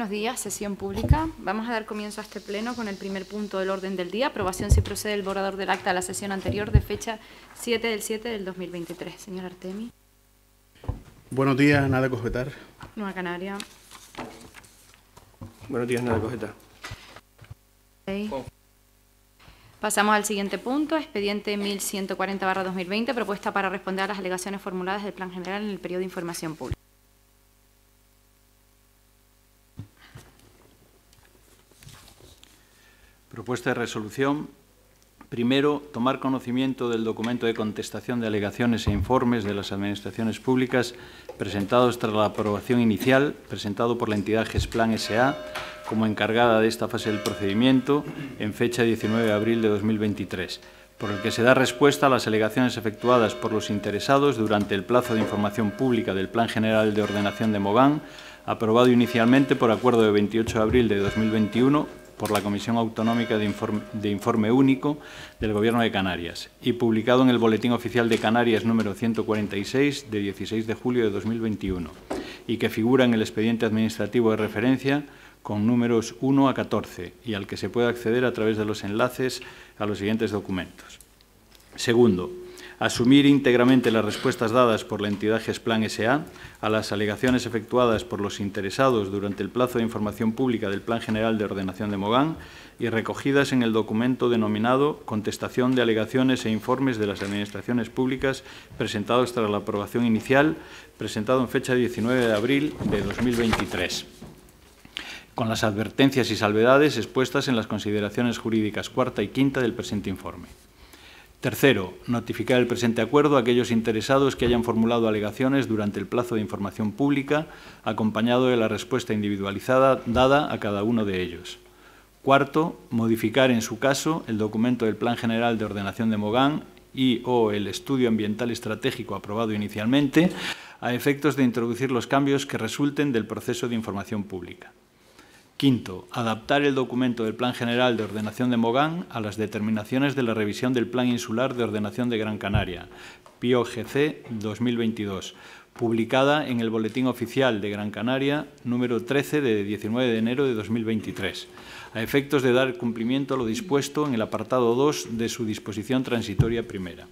buenos días, sesión pública. Vamos a dar comienzo a este pleno con el primer punto del orden del día, aprobación si procede el borrador del acta de la sesión anterior de fecha 7 del 7 del 2023. Señor Artemi. Buenos días, nada cogetar. Nueva Canaria. Buenos días, nada cogetar. Pasamos al siguiente punto, expediente 1140-2020, propuesta para responder a las alegaciones formuladas del Plan General en el periodo de información pública. Propuesta de resolución. Primero, tomar conocimiento del documento de contestación de alegaciones e informes de las administraciones públicas presentados tras la aprobación inicial, presentado por la entidad GESPLAN S.A. como encargada de esta fase del procedimiento en fecha 19 de abril de 2023 por el que se da respuesta a las alegaciones efectuadas por los interesados durante el plazo de información pública del Plan General de Ordenación de Mogán, aprobado inicialmente por acuerdo de 28 de abril de 2021 por la Comisión Autonómica de Informe, Único del Gobierno de Canarias y publicado en el Boletín Oficial de Canarias número 146 de 16 de julio de 2021 y que figura en el expediente administrativo de referencia con números 1 a 14 y al que se puede acceder a través de los enlaces a los siguientes documentos. Segundo, asumir íntegramente las respuestas dadas por la entidad Gesplan S.A. a las alegaciones efectuadas por los interesados durante el plazo de información pública del Plan General de Ordenación de Mogán y recogidas en el documento denominado Contestación de alegaciones e informes de las Administraciones Públicas presentados tras la aprobación inicial, presentado en fecha 19 de abril de 2023 con las advertencias y salvedades expuestas en las consideraciones jurídicas cuarta y quinta del presente informe. Tercero, notificar el presente acuerdo a aquellos interesados que hayan formulado alegaciones durante el plazo de información pública, acompañado de la respuesta individualizada dada a cada uno de ellos. Cuarto, modificar en su caso el documento del Plan General de Ordenación de Mogán y o el estudio ambiental estratégico aprobado inicialmente a efectos de introducir los cambios que resulten del proceso de información pública. Quinto, adaptar el documento del Plan General de Ordenación de Mogán a las determinaciones de la revisión del Plan Insular de Ordenación de Gran Canaria, PIOGC 2022, publicada en el Boletín Oficial de Gran Canaria número 13 de 19 de enero de 2023, a efectos de dar cumplimiento a lo dispuesto en el apartado 2 de su disposición transitoria primera.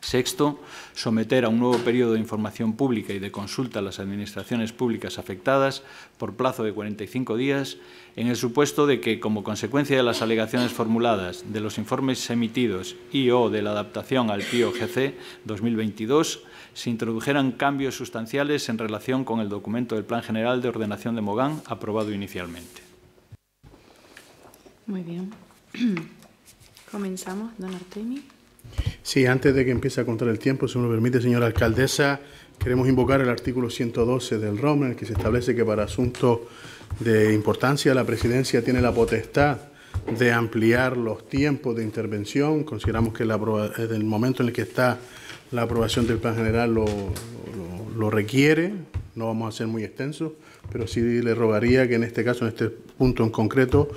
Sexto, someter a un nuevo periodo de información pública y de consulta a las administraciones públicas afectadas por plazo de 45 días, en el supuesto de que, como consecuencia de las alegaciones formuladas, de los informes emitidos y o de la adaptación al PIOGC 2022, se introdujeran cambios sustanciales en relación con el documento del Plan General de Ordenación de Mogán aprobado inicialmente. Muy bien. Comenzamos, don Artemi. Sí, antes de que empiece a contar el tiempo, si me lo permite, señora alcaldesa, queremos invocar el artículo 112 del ROM, en el que se establece que para asuntos de importancia la presidencia tiene la potestad de ampliar los tiempos de intervención. Consideramos que el momento en el que está la aprobación del plan general lo, requiere, no vamos a ser muy extensos, pero sí le rogaría que en este caso, en este punto en concreto,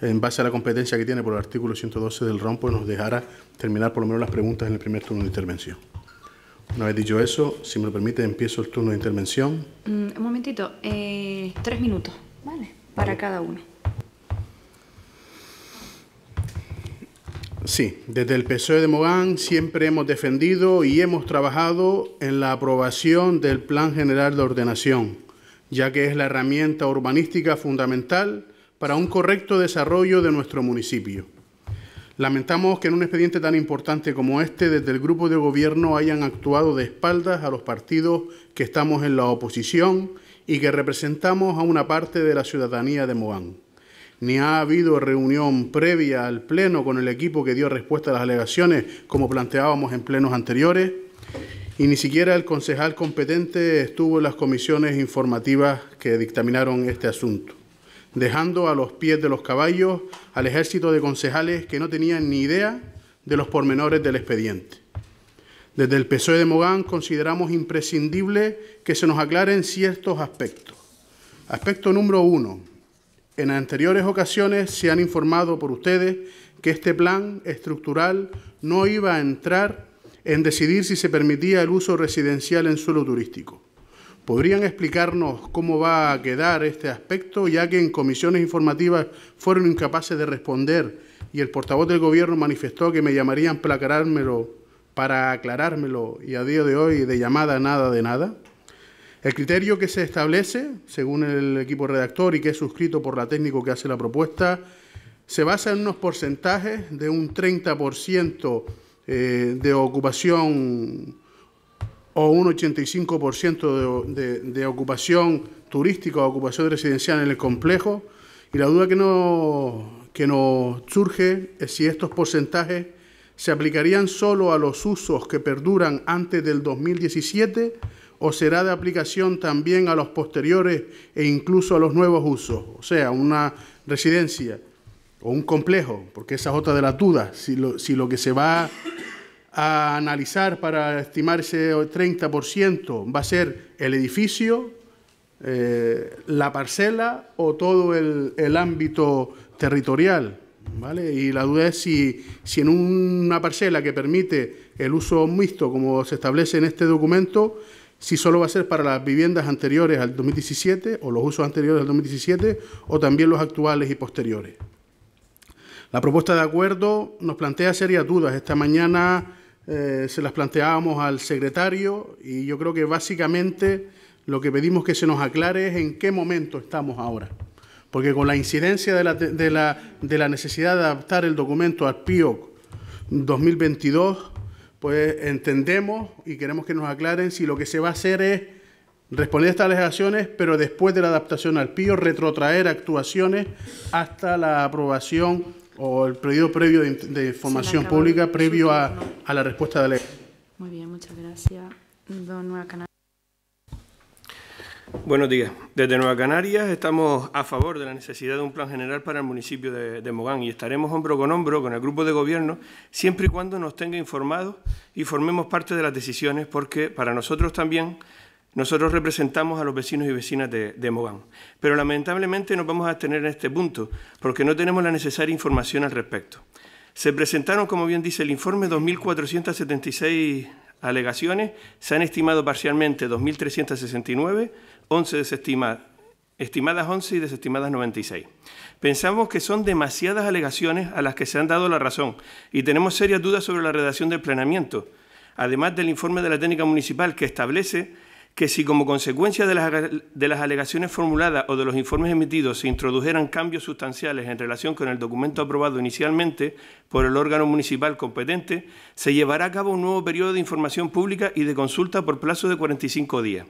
en base a la competencia que tiene por el artículo 112 del ROM, pues nos dejara terminar por lo menos las preguntas en el primer turno de intervención. Una vez dicho eso, si me lo permite, empiezo el turno de intervención. Mm, un momentito, eh, tres minutos, ¿vale? Para cada uno. Sí, desde el PSOE de Mogán siempre hemos defendido y hemos trabajado en la aprobación del Plan General de Ordenación, ya que es la herramienta urbanística fundamental para un correcto desarrollo de nuestro municipio. Lamentamos que en un expediente tan importante como este, desde el grupo de gobierno hayan actuado de espaldas a los partidos que estamos en la oposición y que representamos a una parte de la ciudadanía de Moán. Ni ha habido reunión previa al Pleno con el equipo que dio respuesta a las alegaciones, como planteábamos en plenos anteriores, y ni siquiera el concejal competente estuvo en las comisiones informativas que dictaminaron este asunto dejando a los pies de los caballos al ejército de concejales que no tenían ni idea de los pormenores del expediente. Desde el PSOE de Mogán consideramos imprescindible que se nos aclaren ciertos aspectos. Aspecto número uno. En anteriores ocasiones se han informado por ustedes que este plan estructural no iba a entrar en decidir si se permitía el uso residencial en suelo turístico. ¿Podrían explicarnos cómo va a quedar este aspecto, ya que en comisiones informativas fueron incapaces de responder y el portavoz del Gobierno manifestó que me llamarían para aclarármelo, para aclarármelo y a día de hoy de llamada nada de nada? El criterio que se establece, según el equipo redactor y que es suscrito por la técnico que hace la propuesta, se basa en unos porcentajes de un 30% eh, de ocupación o un 85% de, de, ocupación turística o ocupación residencial en el complejo. Y la duda que, no, nos surge es si estos porcentajes se aplicarían solo a los usos que perduran antes del 2017 o será de aplicación también a los posteriores e incluso a los nuevos usos, o sea, una residencia o un complejo, porque esa es otra de la dudas, si si lo que se va a analizar para estimar ese 30% va a ser el edificio, eh, la parcela o todo el, ámbito territorial. ¿Vale? Y la duda es si, si, en una parcela que permite el uso mixto, como se establece en este documento, si solo va a ser para las viviendas anteriores al 2017 o los usos anteriores al 2017 o también los actuales y posteriores. La propuesta de acuerdo nos plantea serias dudas. Esta mañana eh, se las planteábamos al secretario y yo creo que básicamente lo que pedimos que se nos aclare es en qué momento estamos ahora. Porque con la incidencia de la, de la necesidad de adaptar el documento al PIOC 2022, pues entendemos y queremos que nos aclaren si lo que se va a hacer es responder a estas alegaciones, pero después de la adaptación al PIO, retrotraer actuaciones hasta la aprobación o el pedido previo de, de formación pública previo a, a, la respuesta de la ley. Muy bien, muchas gracias. Don Nueva Canaria. Buenos días. Desde Nueva Canarias estamos a favor de la necesidad de un plan general para el municipio de, de Mogán y estaremos hombro con hombro con el grupo de gobierno siempre y cuando nos tenga informado y formemos parte de las decisiones porque para nosotros también nosotros representamos a los vecinos y vecinas de, Mogán, pero lamentablemente nos vamos a tener en este punto porque no tenemos la necesaria información al respecto. Se presentaron, como bien dice el informe, 2.476 alegaciones, se han estimado parcialmente 2.369, 11 desestimadas, estimadas 11 y desestimadas 96. Pensamos que son demasiadas alegaciones a las que se han dado la razón y tenemos serias dudas sobre la redacción del planeamiento, además del informe de la técnica municipal que establece que si como consecuencia de las, alegaciones formuladas o de los informes emitidos se introdujeran cambios sustanciales en relación con el documento aprobado inicialmente por el órgano municipal competente, se llevará a cabo un nuevo periodo de información pública y de consulta por plazo de 45 días.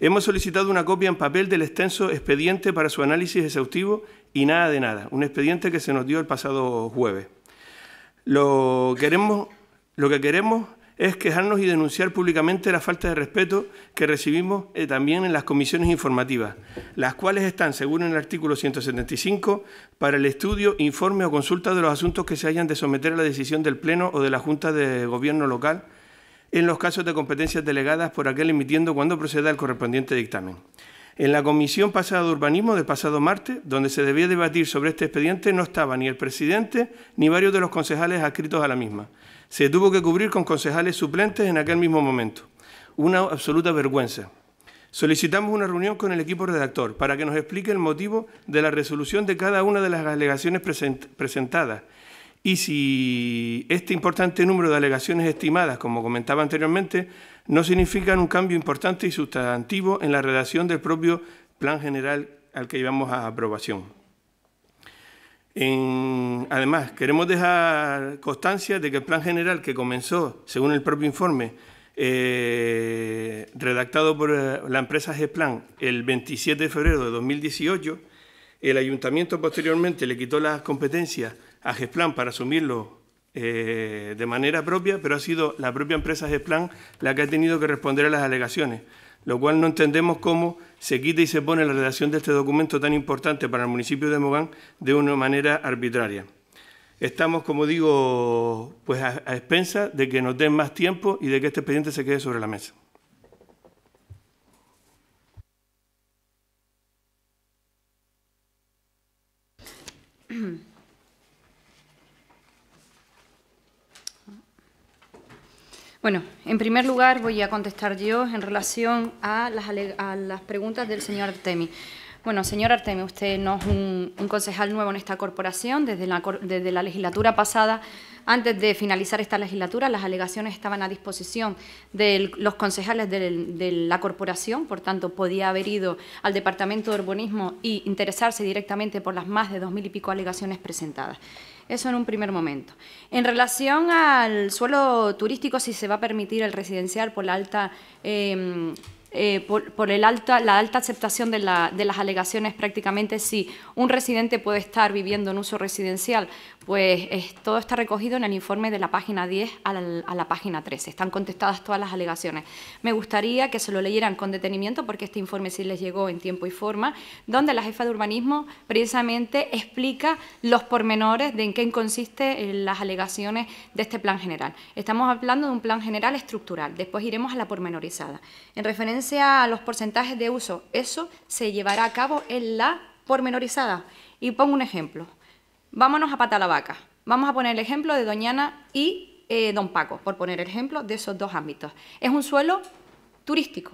Hemos solicitado una copia en papel del extenso expediente para su análisis exhaustivo y nada de nada, un expediente que se nos dio el pasado jueves. Lo, queremos, lo que queremos es quejarnos y denunciar públicamente la falta de respeto que recibimos eh, también en las comisiones informativas, las cuales están, según el artículo 175, para el estudio, informe o consulta de los asuntos que se hayan de someter a la decisión del Pleno o de la Junta de Gobierno local en los casos de competencias delegadas por aquel emitiendo cuando proceda el correspondiente dictamen. En la comisión pasada de urbanismo del pasado martes, donde se debía debatir sobre este expediente, no estaba ni el presidente ni varios de los concejales adscritos a la misma se tuvo que cubrir con concejales suplentes en aquel mismo momento. Una absoluta vergüenza. Solicitamos una reunión con el equipo redactor para que nos explique el motivo de la resolución de cada una de las alegaciones presentadas y si este importante número de alegaciones estimadas, como comentaba anteriormente, no significan un cambio importante y sustantivo en la redacción del propio plan general al que llevamos a aprobación además, queremos dejar constancia de que el plan general que comenzó, según el propio informe, eh, redactado por eh, la empresa GESPLAN el 27 de febrero de 2018, el ayuntamiento posteriormente le quitó las competencias a GESPLAN para asumirlo eh, de manera propia, pero ha sido la propia empresa GESPLAN la que ha tenido que responder a las alegaciones lo cual no entendemos cómo se quita y se pone la redacción de este documento tan importante para el municipio de Mogán de una manera arbitraria. Estamos, como digo, pues a, a expensa de que nos den más tiempo y de que este expediente se quede sobre la mesa. Bueno, en primer lugar voy a contestar yo en relación a las, las preguntas del señor Artemi. Bueno, señor Artemi, usted no es un, concejal nuevo en esta corporación. Desde la, desde la legislatura pasada, antes de finalizar esta legislatura, las alegaciones estaban a disposición de los concejales de, de la corporación. Por tanto, podía haber ido al Departamento de Urbanismo y interesarse directamente por las más de dos mil y pico alegaciones presentadas. Eso en un primer momento. En relación al suelo turístico, si se va a permitir el residencial por la alta... Em, eh, por, el alta, la alta aceptación de, de, las alegaciones prácticamente si un residente puede estar viviendo en uso residencial pues todo está recogido en el informe de la página 10 a la, a la, página 13. Están contestadas todas las alegaciones. Me gustaría que se lo leyeran con detenimiento porque este informe sí les llegó en tiempo y forma, donde la jefa de urbanismo precisamente explica los pormenores de en qué consisten eh, las alegaciones de este plan general. Estamos hablando de un plan general estructural, después iremos a la pormenorizada. En referencia a los porcentajes de uso, eso se llevará a cabo en la pormenorizada. Y pongo un ejemplo. Vámonos a Patalabaca. la vaca. Vamos a poner el ejemplo de Doñana y eh, Don Paco, por poner el ejemplo de esos dos ámbitos. Es un suelo turístico,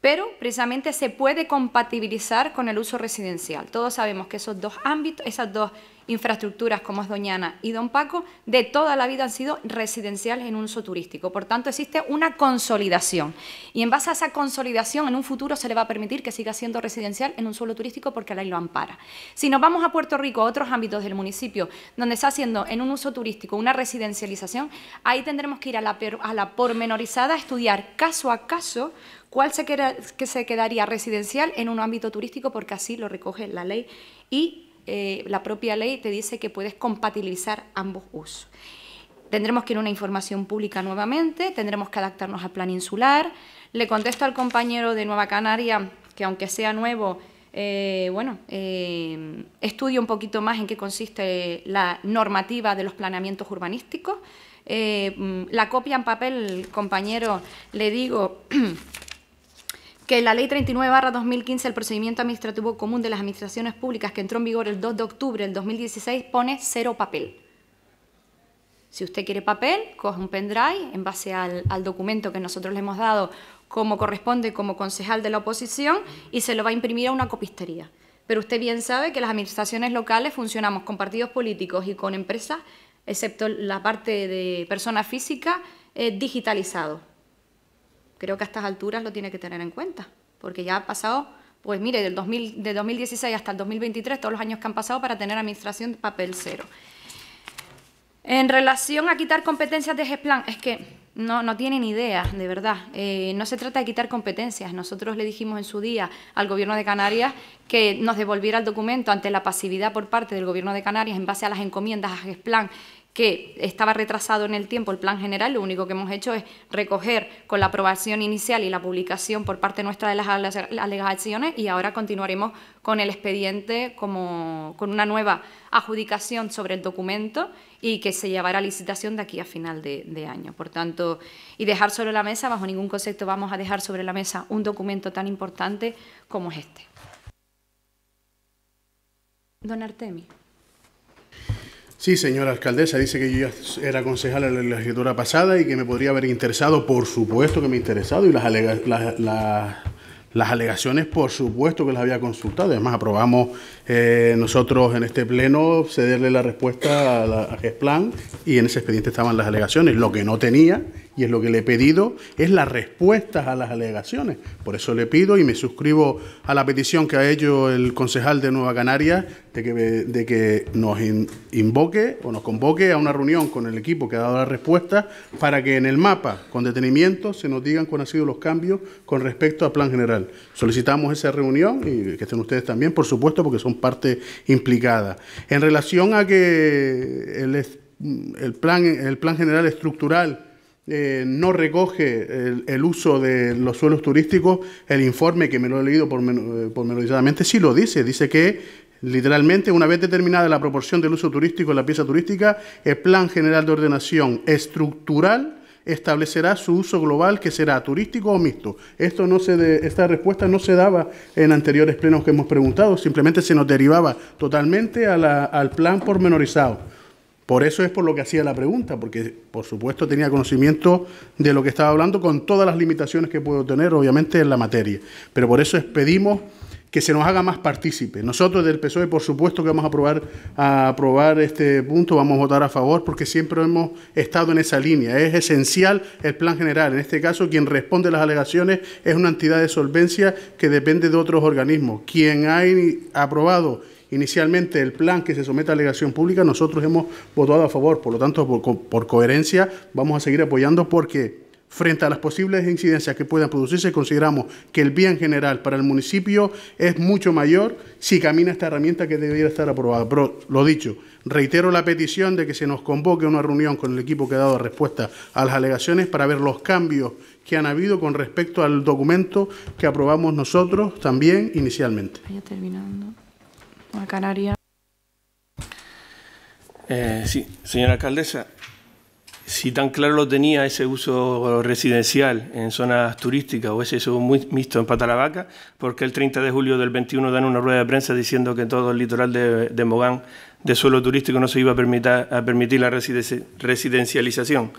pero precisamente se puede compatibilizar con el uso residencial. Todos sabemos que esos dos ámbitos, esas dos infraestructuras como es Doñana y Don Paco, de toda la vida han sido residenciales en un uso turístico. Por tanto, existe una consolidación. Y en base a esa consolidación, en un futuro se le va a permitir que siga siendo residencial en un suelo turístico porque la ley lo ampara. Si nos vamos a Puerto Rico, a otros ámbitos del municipio, donde está haciendo en un uso turístico una residencialización, ahí tendremos que ir a la, a la pormenorizada a estudiar caso a caso cuál se, que se quedaría residencial en un ámbito turístico porque así lo recoge la ley y eh, la propia ley te dice que puedes compatibilizar ambos usos. Tendremos que ir a una información pública nuevamente, tendremos que adaptarnos al plan insular. Le contesto al compañero de Nueva Canaria que aunque sea nuevo, eh, bueno, eh, estudio un poquito más en qué consiste la normativa de los planeamientos urbanísticos. Mm, la copia en papel, compañero, le digo que la Ley 39-2015, el procedimiento administrativo común de las administraciones públicas, que entró en vigor el 2 de octubre del 2016, pone cero papel. Si usted quiere papel, coge un pendrive en base al, documento que nosotros le hemos dado como corresponde como concejal de la oposición y se lo va a imprimir a una copistería. Pero usted bien sabe que las administraciones locales funcionamos con partidos políticos y con empresas, excepto la parte de persona física, eh, digitalizado creo que a estas alturas lo tiene que tener en cuenta, porque ya ha pasado, pues mire, del de 2016 hasta el 2023, todos los años que han pasado para tener administración de papel cero. En relación a quitar competencias de GESPLAN, es que no, no tienen idea, de verdad. Eh, no se trata de quitar competencias. Nosotros le dijimos en su día al Gobierno de Canarias que nos devolviera el documento ante la pasividad por parte del Gobierno de Canarias en base a las encomiendas a GESPLAN que estaba retrasado en el tiempo el plan general, lo único que hemos hecho es recoger con la aprobación inicial y la publicación por parte nuestra de las alegaciones y ahora continuaremos con el expediente como con una nueva adjudicación sobre el documento y que se llevará a licitación de aquí a final de, de año. Por tanto, y dejar sobre la mesa, bajo ningún concepto vamos a dejar sobre la mesa un documento tan importante como es este. Don Artemi. Sí, señora alcaldesa, dice que yo ya era concejal en la legislatura pasada y que me podría haber interesado, por supuesto que me ha interesado, y las, las, alegaciones, por supuesto que las había consultado. Además, aprobamos eh, nosotros en este pleno cederle la respuesta a, la, a GESPLAN y en ese expediente estaban las alegaciones. Lo que no tenía y es lo que le he pedido, es las respuestas a las alegaciones. Por eso le pido y me suscribo a la petición que ha hecho el concejal de Nueva Canaria de que, de que nos invoque o nos convoque a una reunión con el equipo que ha dado la respuesta para que en el mapa, con detenimiento, se nos digan cuáles han sido los cambios con respecto al plan general. Solicitamos esa reunión y que estén ustedes también, por supuesto, porque son parte implicada. En relación a que el, el, plan, el plan general estructural eh, no recoge el, uso de los suelos turísticos, el informe que me lo he leído eh, pormenorizadamente sí lo dice, dice que literalmente una vez determinada la proporción del uso turístico en la pieza turística, el Plan General de Ordenación Estructural establecerá su uso global que será turístico o mixto. Esto no se esta respuesta no se daba en anteriores plenos que hemos preguntado, simplemente se nos derivaba totalmente al plan pormenorizado. Por eso es por lo que hacía la pregunta, porque por supuesto tenía conocimiento de lo que estaba hablando con todas las limitaciones que puedo tener, obviamente, en la materia. Pero por eso pedimos que se nos haga más partícipe. Nosotros del PSOE, por supuesto que vamos a aprobar, a aprobar este punto, vamos a votar a favor, porque siempre hemos estado en esa línea. Es esencial el plan general. En este caso, quien responde a las alegaciones es una entidad de solvencia que depende de otros organismos. Quien ha aprobado inicialmente el plan que se somete a alegación pública, nosotros hemos votado a favor. Por lo tanto, por, coherencia, vamos a seguir apoyando porque frente a las posibles incidencias que puedan producirse, consideramos que el bien general para el municipio es mucho mayor si camina esta herramienta que debiera estar aprobada. Pero, lo dicho, reitero la petición de que se nos convoque una reunión con el equipo que ha dado respuesta a las alegaciones para ver los cambios que han habido con respecto al documento que aprobamos nosotros también inicialmente. terminando a Canarias. Eh, sí, señora alcaldesa, si tan claro lo tenía ese uso residencial en zonas turísticas o ese uso muy mixto en Patalabaca, porque el 30 de julio del 21 dan una rueda de prensa diciendo que todo el litoral de, Mogán de suelo turístico no se iba a permitir la residencialización?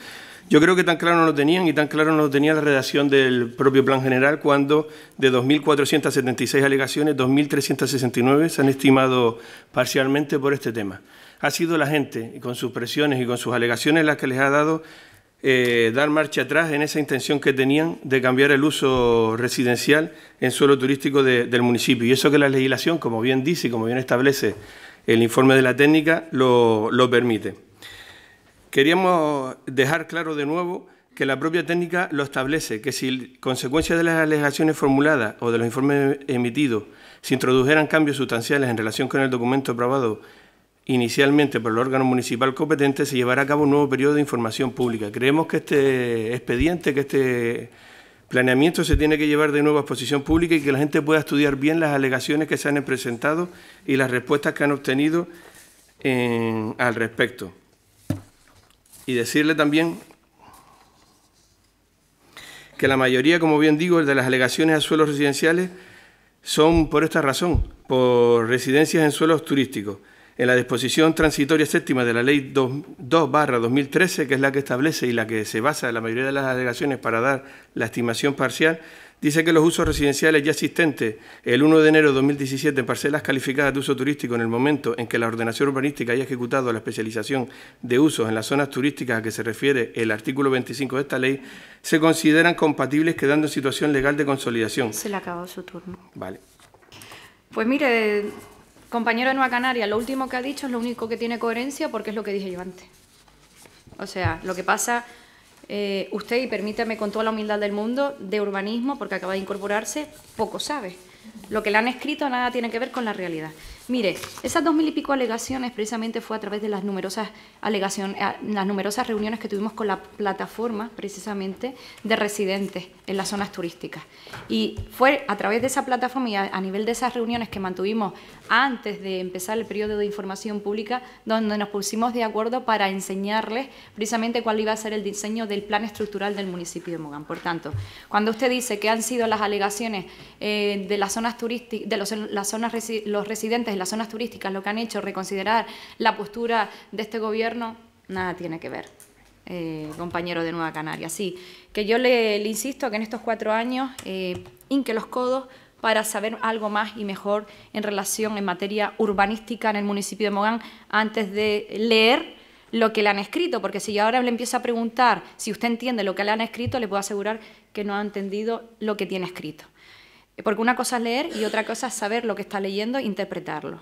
Yo creo que tan claro no lo tenían y tan claro no lo tenía la redacción del propio plan general cuando de 2.476 alegaciones, 2.369 se han estimado parcialmente por este tema. Ha sido la gente, y con sus presiones y con sus alegaciones, las que les ha dado eh, dar marcha atrás en esa intención que tenían de cambiar el uso residencial en suelo turístico del municipio. Y eso que la legislación, como bien dice y como bien establece el informe de la técnica, lo permite. Queríamos dejar claro de nuevo que la propia técnica lo establece, que si consecuencia de las alegaciones formuladas o de los informes emitidos se introdujeran cambios sustanciales en relación con el documento aprobado inicialmente por el órgano municipal competente, se llevará a cabo un nuevo periodo de información pública. Creemos que este expediente, que este planeamiento se tiene que llevar de nuevo a exposición pública y que la gente pueda estudiar bien las alegaciones que se han presentado y las respuestas que han obtenido al respecto y decirle también que la mayoría, como bien digo, de las alegaciones a suelos residenciales son por esta razón, por residencias en suelos turísticos. En la disposición transitoria séptima de la Ley 2-2013, que es la que establece y la que se basa en la mayoría de las alegaciones para dar la estimación parcial, dice que los usos residenciales ya existentes el 1 de enero de 2017 en parcelas calificadas de uso turístico en el momento en que la ordenación urbanística haya ejecutado la especialización de usos en las zonas turísticas a que se refiere el artículo 25 de esta ley, se consideran compatibles quedando en situación legal de consolidación. Se le acabó su turno. Vale. Pues mire, compañero de Nueva Canaria, lo último que ha dicho es lo único que tiene coherencia porque es lo que dije yo antes. O sea, lo que pasa eh, usted, y permítame con toda la humildad del mundo, de urbanismo, porque acaba de incorporarse, poco sabe. Lo que le han escrito nada tiene que ver con la realidad. Mire, esas dos mil y pico alegaciones precisamente fue a través de las numerosas alegaciones, eh, las numerosas reuniones que tuvimos con la plataforma precisamente de residentes en las zonas turísticas. Y fue a través de esa plataforma y a nivel de esas reuniones que mantuvimos antes de empezar el periodo de información pública, donde nos pusimos de acuerdo para enseñarles precisamente cuál iba a ser el diseño del plan estructural del municipio de Mogán. Por tanto, cuando usted dice que han sido las alegaciones eh, de las zonas turísticas, de los, las zonas los residentes de las zonas turísticas, lo que han hecho reconsiderar la postura de este gobierno, nada tiene que ver. Eh, compañero de Nueva Canaria. Sí, que yo le, insisto que en estos cuatro años, eh, inque los codos para saber algo más y mejor en relación en materia urbanística en el municipio de Mogán antes de leer lo que le han escrito, porque si yo ahora le empiezo a preguntar si usted entiende lo que le han escrito, le puedo asegurar que no ha entendido lo que tiene escrito. Eh, porque una cosa es leer y otra cosa es saber lo que está leyendo e interpretarlo.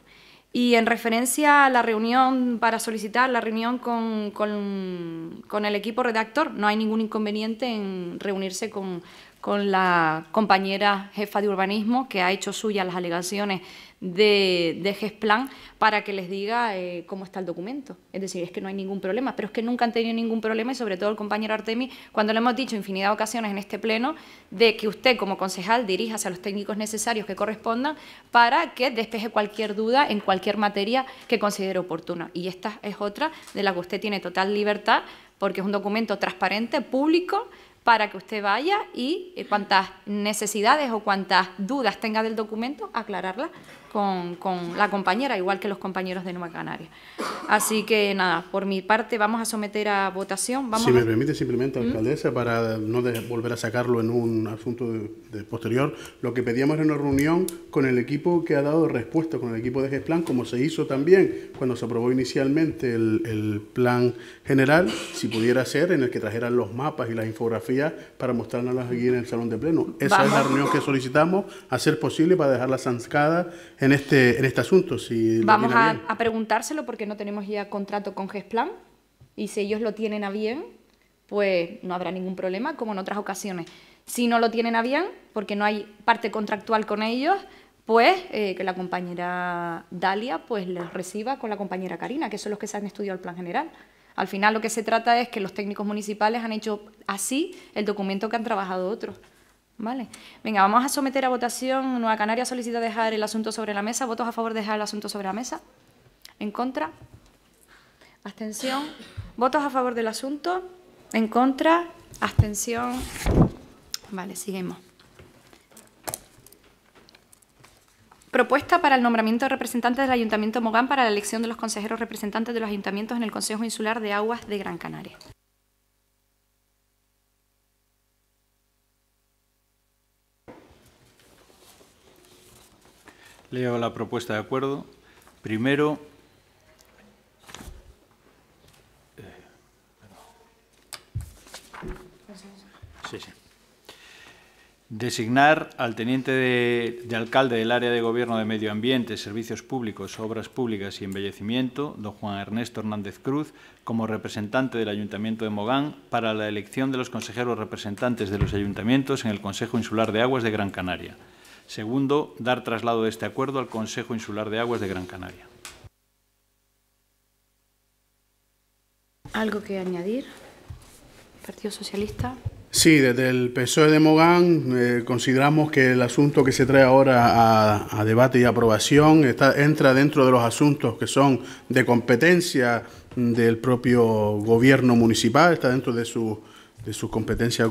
Y en referencia a la reunión, para solicitar la reunión con, con el equipo redactor, no hay ningún inconveniente en reunirse con, con la compañera jefa de urbanismo que ha hecho suya las alegaciones de, GESPLAN para que les diga eh, cómo está el documento. Es decir, es que no hay ningún problema, pero es que nunca han tenido ningún problema y sobre todo el compañero Artemi, cuando le hemos dicho infinidad de ocasiones en este pleno, de que usted como concejal dirija a los técnicos necesarios que correspondan para que despeje cualquier duda en cualquier materia que considere oportuna. Y esta es otra de la que usted tiene total libertad porque es un documento transparente, público, para que usted vaya y eh, cuantas necesidades o cuantas dudas tenga del documento, aclararlas con, la compañera, igual que los compañeros de Nueva Canaria. Así que nada, por mi parte vamos a someter a votación. si me permite simplemente, ¿Mm? alcaldesa, para no volver a sacarlo en un asunto posterior, lo que pedíamos era una reunión con el equipo que ha dado respuesta, con el equipo de GESPLAN, como se hizo también cuando se aprobó inicialmente el, plan general, si pudiera ser, en el que trajeran los mapas y las infografías para mostrarnos aquí en el salón de pleno. Esa es la reunión que solicitamos, hacer posible para dejarla sancada este, en este, asunto. Si Vamos a, preguntárselo porque no tenemos ya contrato con GESPLAN y si ellos lo tienen a bien, pues no habrá ningún problema, como en otras ocasiones. Si no lo tienen a bien, porque no hay parte contractual con ellos, pues eh, que la compañera Dalia pues los reciba con la compañera Karina, que son los que se han estudiado el plan general. Al final lo que se trata es que los técnicos municipales han hecho así el documento que han trabajado otros. Vale. Venga, vamos a someter a votación. Nueva Canaria solicita dejar el asunto sobre la mesa. ¿Votos a favor de dejar el asunto sobre la mesa? ¿En contra? ¿Abstención? ¿Votos a favor del asunto? ¿En contra? ¿Abstención? Vale, seguimos. Propuesta para el nombramiento de representantes del Ayuntamiento Mogán para la elección de los consejeros representantes de los ayuntamientos en el Consejo Insular de Aguas de Gran Canaria. Leo la propuesta de acuerdo. Primero, eh, designar al teniente de, alcalde del área de gobierno de medio ambiente, servicios públicos, obras públicas y embellecimiento, don Juan Ernesto Hernández Cruz, como representante del Ayuntamiento de Mogán para la elección de los consejeros representantes de los ayuntamientos en el Consejo Insular de Aguas de Gran Canaria. Segundo, dar traslado de este acuerdo al Consejo Insular de Aguas de Gran Canaria. ¿Algo que añadir? Partido Socialista. Sí, desde el PSOE de Mogán eh, consideramos que el asunto que se trae ahora a, a debate y aprobación está, entra dentro de los asuntos que son de competencia del propio gobierno municipal, está dentro de su, de su competencia eh,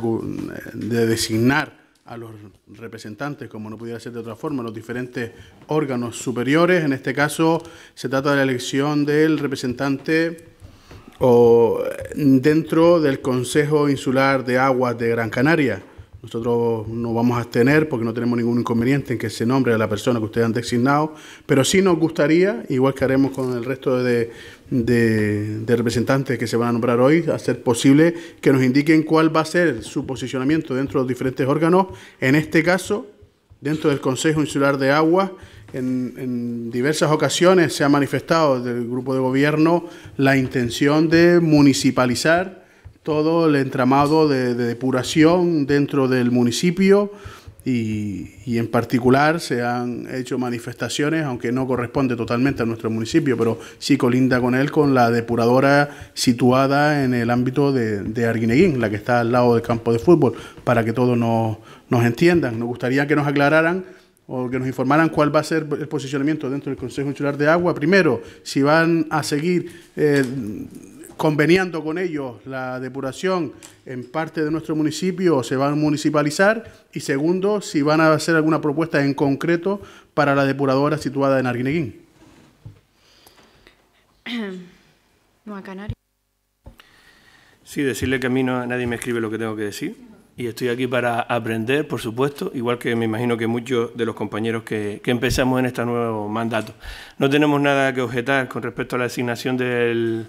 de designar a los representantes, como no pudiera ser de otra forma, los diferentes órganos superiores. En este caso se trata de la elección del representante o eh, dentro del Consejo Insular de Aguas de Gran Canaria. Nosotros no vamos a abstener porque no tenemos ningún inconveniente en que se nombre a la persona que ustedes han designado, pero sí nos gustaría, igual que haremos con el resto de, representantes que se van a nombrar hoy, hacer posible que nos indiquen cuál va a ser su posicionamiento dentro de los diferentes órganos, en este caso, dentro del Consejo Insular de Aguas. En, en diversas ocasiones se ha manifestado del grupo de gobierno la intención de municipalizar todo el entramado de, depuración dentro del municipio y, en particular se han hecho manifestaciones, aunque no corresponde totalmente a nuestro municipio, pero sí colinda con él, con la depuradora situada en el ámbito de, Arguineguín, la que está al lado del campo de fútbol, para que todos nos, entiendan. Nos gustaría que nos aclararan o que nos informaran cuál va a ser el posicionamiento dentro del Consejo Insular de Agua. Primero, si van a seguir eh, conveniando con ellos la depuración en parte de nuestro municipio o se van a municipalizar y segundo, si van a hacer alguna propuesta en concreto para la depuradora situada en Arguineguín. No a Canarias. Sí, decirle que a mí nadie me escribe lo que tengo que decir y estoy aquí para aprender, por supuesto, igual que me imagino que muchos de los compañeros que, empezamos en este nuevo mandato. No tenemos nada que objetar con respecto a la asignación del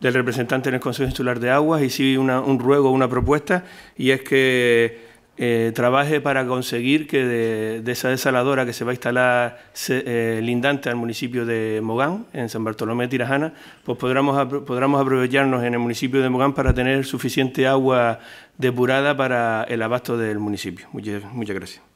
del representante en el Consejo Insular de Aguas y sí un ruego, una propuesta, y es que eh, trabaje para conseguir que de, esa desaladora que se va a instalar eh, lindante al municipio de Mogán, en San Bartolomé de Tirajana, pues podremos, aprovecharnos en el municipio de Mogán para tener suficiente agua depurada para el abasto del municipio. muchas, muchas gracias.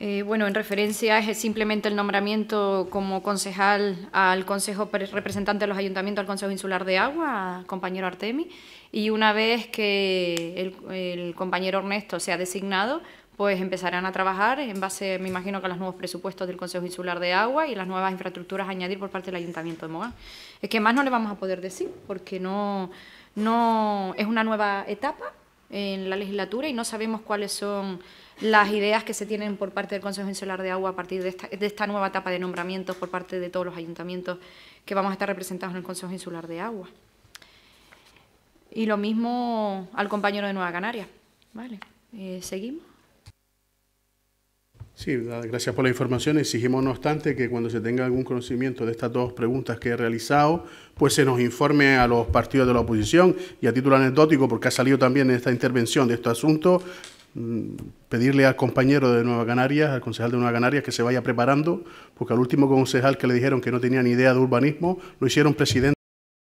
Eh, bueno, en referencia es simplemente el nombramiento como concejal al Consejo representante de los ayuntamientos al Consejo Insular de Agua, compañero Artemi, y una vez que el, compañero Ernesto sea designado, pues empezarán a trabajar en base, me imagino, que a los nuevos presupuestos del Consejo Insular de Agua y las nuevas infraestructuras a añadir por parte del Ayuntamiento de Mogán. Es que más no le vamos a poder decir, porque no, no es una nueva etapa en la legislatura y no sabemos cuáles son las ideas que se tienen por parte del Consejo Insular de Agua a partir de esta, nueva etapa de nombramientos por parte de todos los ayuntamientos que vamos a estar representados en el Consejo Insular de Agua. Y lo mismo al compañero de Nueva Canaria. Vale, eh, seguimos. Sí, gracias por la información. Exigimos, no obstante, que cuando se tenga algún conocimiento de estas dos preguntas que he realizado, pues se nos informe a los partidos de la oposición y a título anecdótico, porque ha salido también en esta intervención de este asunto, Mm, pedirle al compañero de Nueva Canarias, al concejal de Nueva Canarias, que se vaya preparando, porque al último concejal que le dijeron que no tenía ni idea de urbanismo, lo hicieron presidente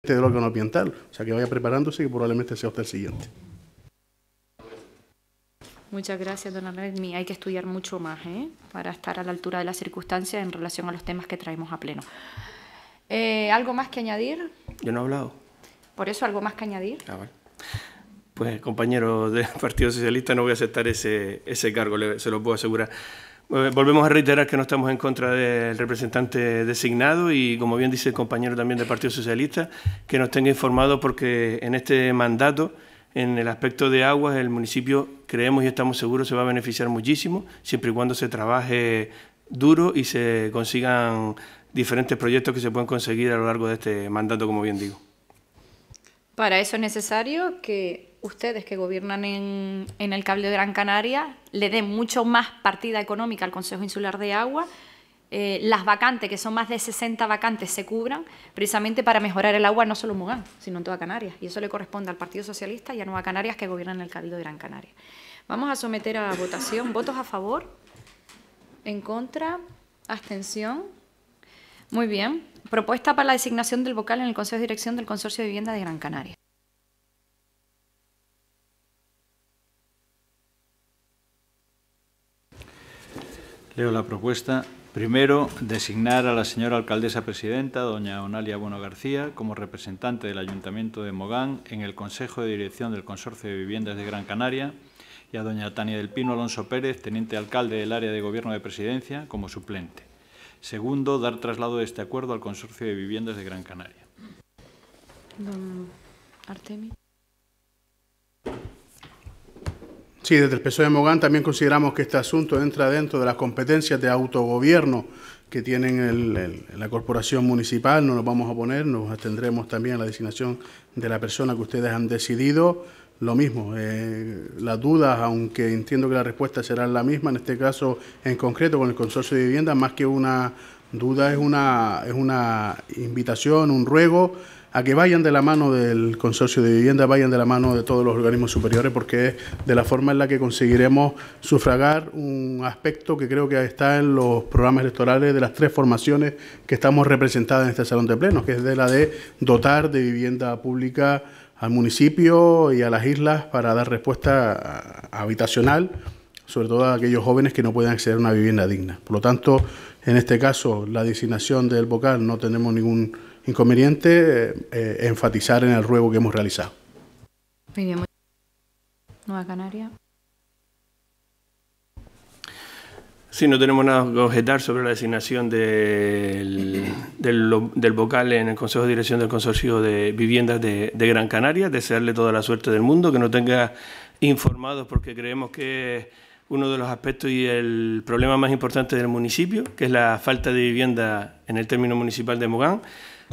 del órgano ambiental. O sea, que vaya preparándose y probablemente sea usted el siguiente. Muchas gracias, don Arnett Hay que estudiar mucho más ¿eh? para estar a la altura de las circunstancias en relación a los temas que traemos a pleno. Eh, ¿Algo más que añadir? Yo no he hablado. ¿Por eso algo más que añadir? Ah, pues compañeros del Partido Socialista, no voy a aceptar ese, ese cargo, se lo puedo asegurar. Volvemos a reiterar que no estamos en contra del representante designado y, como bien dice el compañero también del Partido Socialista, que nos tenga informado porque en este mandato, en el aspecto de aguas, el municipio creemos y estamos seguros se va a beneficiar muchísimo, siempre y cuando se trabaje duro y se consigan diferentes proyectos que se pueden conseguir a lo largo de este mandato, como bien digo. Para eso es necesario que ustedes que gobiernan en, el Cable de Gran Canaria le den mucho más partida económica al Consejo Insular de Agua, eh, las vacantes, que son más de 60 vacantes, se cubran precisamente para mejorar el agua no solo en Mugán, sino en toda Canarias. Y eso le corresponde al Partido Socialista y a Nueva Canarias que gobiernan el Cabildo de Gran Canaria. Vamos a someter a votación. ¿Votos a favor? ¿En contra? ¿Abstención? Muy bien. Propuesta para la designación del vocal en el Consejo de Dirección del Consorcio de Vivienda de Gran Canaria. Leo la propuesta. Primero, designar a la señora alcaldesa presidenta, doña Onalia Bueno García, como representante del Ayuntamiento de Mogán en el Consejo de Dirección del Consorcio de Viviendas de Gran Canaria y a doña Tania del Pino Alonso Pérez, teniente alcalde del área de Gobierno de Presidencia, como suplente. Segundo, dar traslado de este acuerdo al Consorcio de Viviendas de Gran Canaria. Don Artemi. Sí, desde el PSOE de Mogán también consideramos que este asunto entra dentro de las competencias de autogobierno que tienen la corporación municipal, no nos vamos a poner, nos atendremos también a la designación de la persona que ustedes han decidido. Lo mismo, eh, las dudas, aunque entiendo que la respuesta será la misma, en este caso en concreto con el consorcio de vivienda, más que una duda es una, es una invitación, un ruego a que vayan de la mano del consorcio de vivienda, vayan de la mano de todos los organismos superiores, porque es de la forma en la que conseguiremos sufragar un aspecto que creo que está en los programas electorales de las tres formaciones que estamos representadas en este salón de plenos, que es de la de dotar de vivienda pública al municipio y a las islas para dar respuesta habitacional sobre todo a aquellos jóvenes que no pueden acceder a una vivienda digna. Por lo tanto, en este caso, la designación del vocal no tenemos ningún inconveniente eh, eh, enfatizar en el ruego que hemos realizado. Nueva Canaria. Sí, no tenemos nada que objetar sobre la designación del, del, vocal en el Consejo de Dirección del Consorcio de Viviendas de, de, Gran Canaria. Desearle toda la suerte del mundo, que no tenga informados, porque creemos que uno de los aspectos y el problema más importante del municipio, que es la falta de vivienda en el término municipal de Mogán.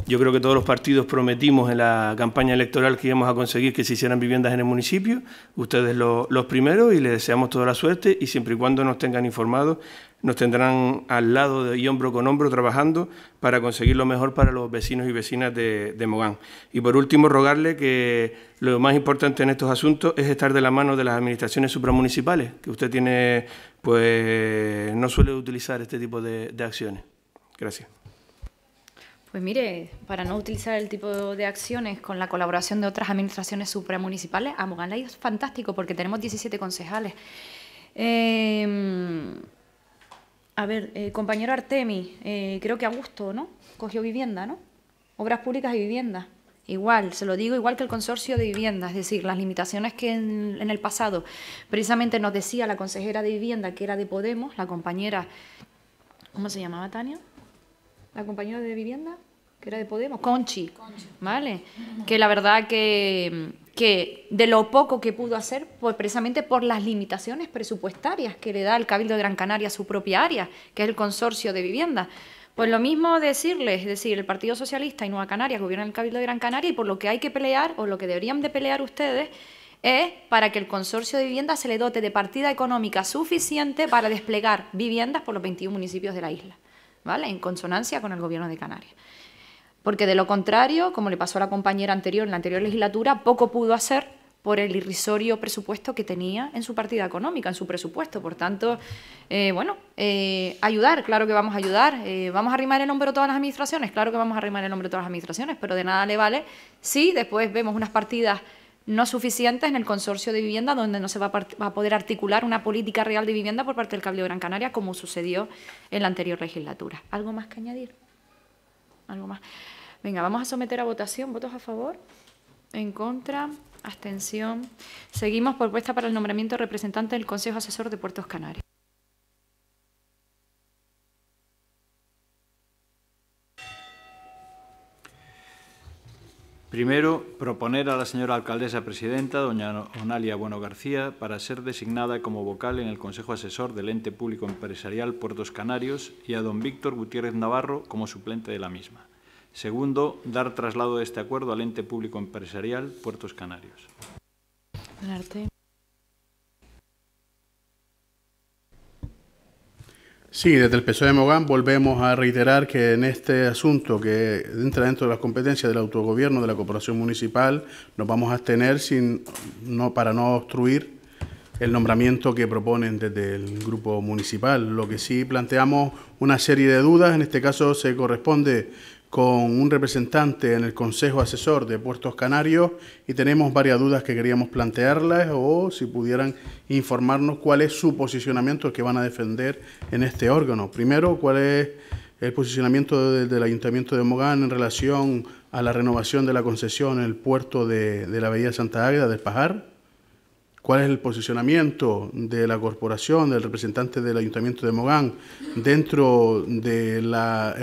Yo creo que todos los partidos prometimos en la campaña electoral que íbamos a conseguir que se hicieran viviendas en el municipio. Ustedes los primeros y les deseamos toda la suerte y siempre y cuando nos tengan informados, nos tendrán al lado de, y hombro con hombro trabajando para conseguir lo mejor para los vecinos y vecinas de, Mogán. Y por último, rogarle que lo más importante en estos asuntos es estar de la mano de las administraciones supramunicipales, que usted tiene, pues no suele utilizar este tipo de acciones. Gracias. Pues mire, para no utilizar el tipo de acciones con la colaboración de otras administraciones supramunicipales, Amogalay es fantástico porque tenemos 17 concejales. Eh, a ver, eh, compañero Artemi, eh, creo que a gusto, ¿no? Cogió vivienda, ¿no? Obras públicas y vivienda. Igual, se lo digo igual que el consorcio de vivienda, es decir, las limitaciones que en, en el pasado precisamente nos decía la consejera de vivienda que era de Podemos, la compañera, ¿cómo se llamaba Tania? la compañera de vivienda, que era de Podemos, Conchi, ¿vale? Que la verdad que, que, de lo poco que pudo hacer, pues precisamente por las limitaciones presupuestarias que le da el Cabildo de Gran Canaria a su propia área, que es el consorcio de vivienda. Pues lo mismo decirles, es decir, el Partido Socialista y Nueva Canaria gobiernan el Cabildo de Gran Canaria y por lo que hay que pelear, o lo que deberían de pelear ustedes, es para que el consorcio de vivienda se le dote de partida económica suficiente para desplegar viviendas por los 21 municipios de la isla. ¿vale? En consonancia con el gobierno de Canarias. Porque de lo contrario, como le pasó a la compañera anterior en la anterior legislatura, poco pudo hacer por el irrisorio presupuesto que tenía en su partida económica, en su presupuesto. Por tanto, eh, bueno, eh, ayudar, claro que vamos a ayudar. Eh, ¿Vamos a arrimar el hombro todas las administraciones? Claro que vamos a arrimar el hombro todas las administraciones, pero de nada le vale si después vemos unas partidas no suficientes en el consorcio de vivienda, donde no se va a, poder articular una política real de vivienda por parte del Cabildo de Gran Canaria, como sucedió en la anterior legislatura. ¿Algo más que añadir? ¿Algo más? Venga, vamos a someter a votación. ¿Votos a favor? ¿En contra? ¿Abstención? Seguimos. Propuesta para el nombramiento de representante del Consejo Asesor de Puertos Canarias Primero, proponer a la señora alcaldesa presidenta, doña Onalia Bueno García, para ser designada como vocal en el Consejo Asesor del Ente Público Empresarial Puertos Canarios y a don Víctor Gutiérrez Navarro como suplente de la misma. Segundo, dar traslado de este acuerdo al Ente Público Empresarial Puertos Canarios. Sí, desde el PSOE de Mogán volvemos a reiterar que en este asunto que entra dentro de las competencias del autogobierno de la corporación municipal nos vamos a abstener sin, no, para no obstruir el nombramiento que proponen desde el grupo municipal. Lo que sí planteamos una serie de dudas, en este caso se corresponde con un representante en el Consejo Asesor de Puertos Canarios y tenemos varias dudas que queríamos plantearlas o si pudieran informarnos cuál es su posicionamiento que van a defender en este órgano. Primero, cuál es el posicionamiento del Ayuntamiento de Mogán en relación a la renovación de la concesión en el puerto de, la Bahía Santa Águeda del Pajar cuál es el posicionamiento de la corporación, del representante del Ayuntamiento de Mogán dentro del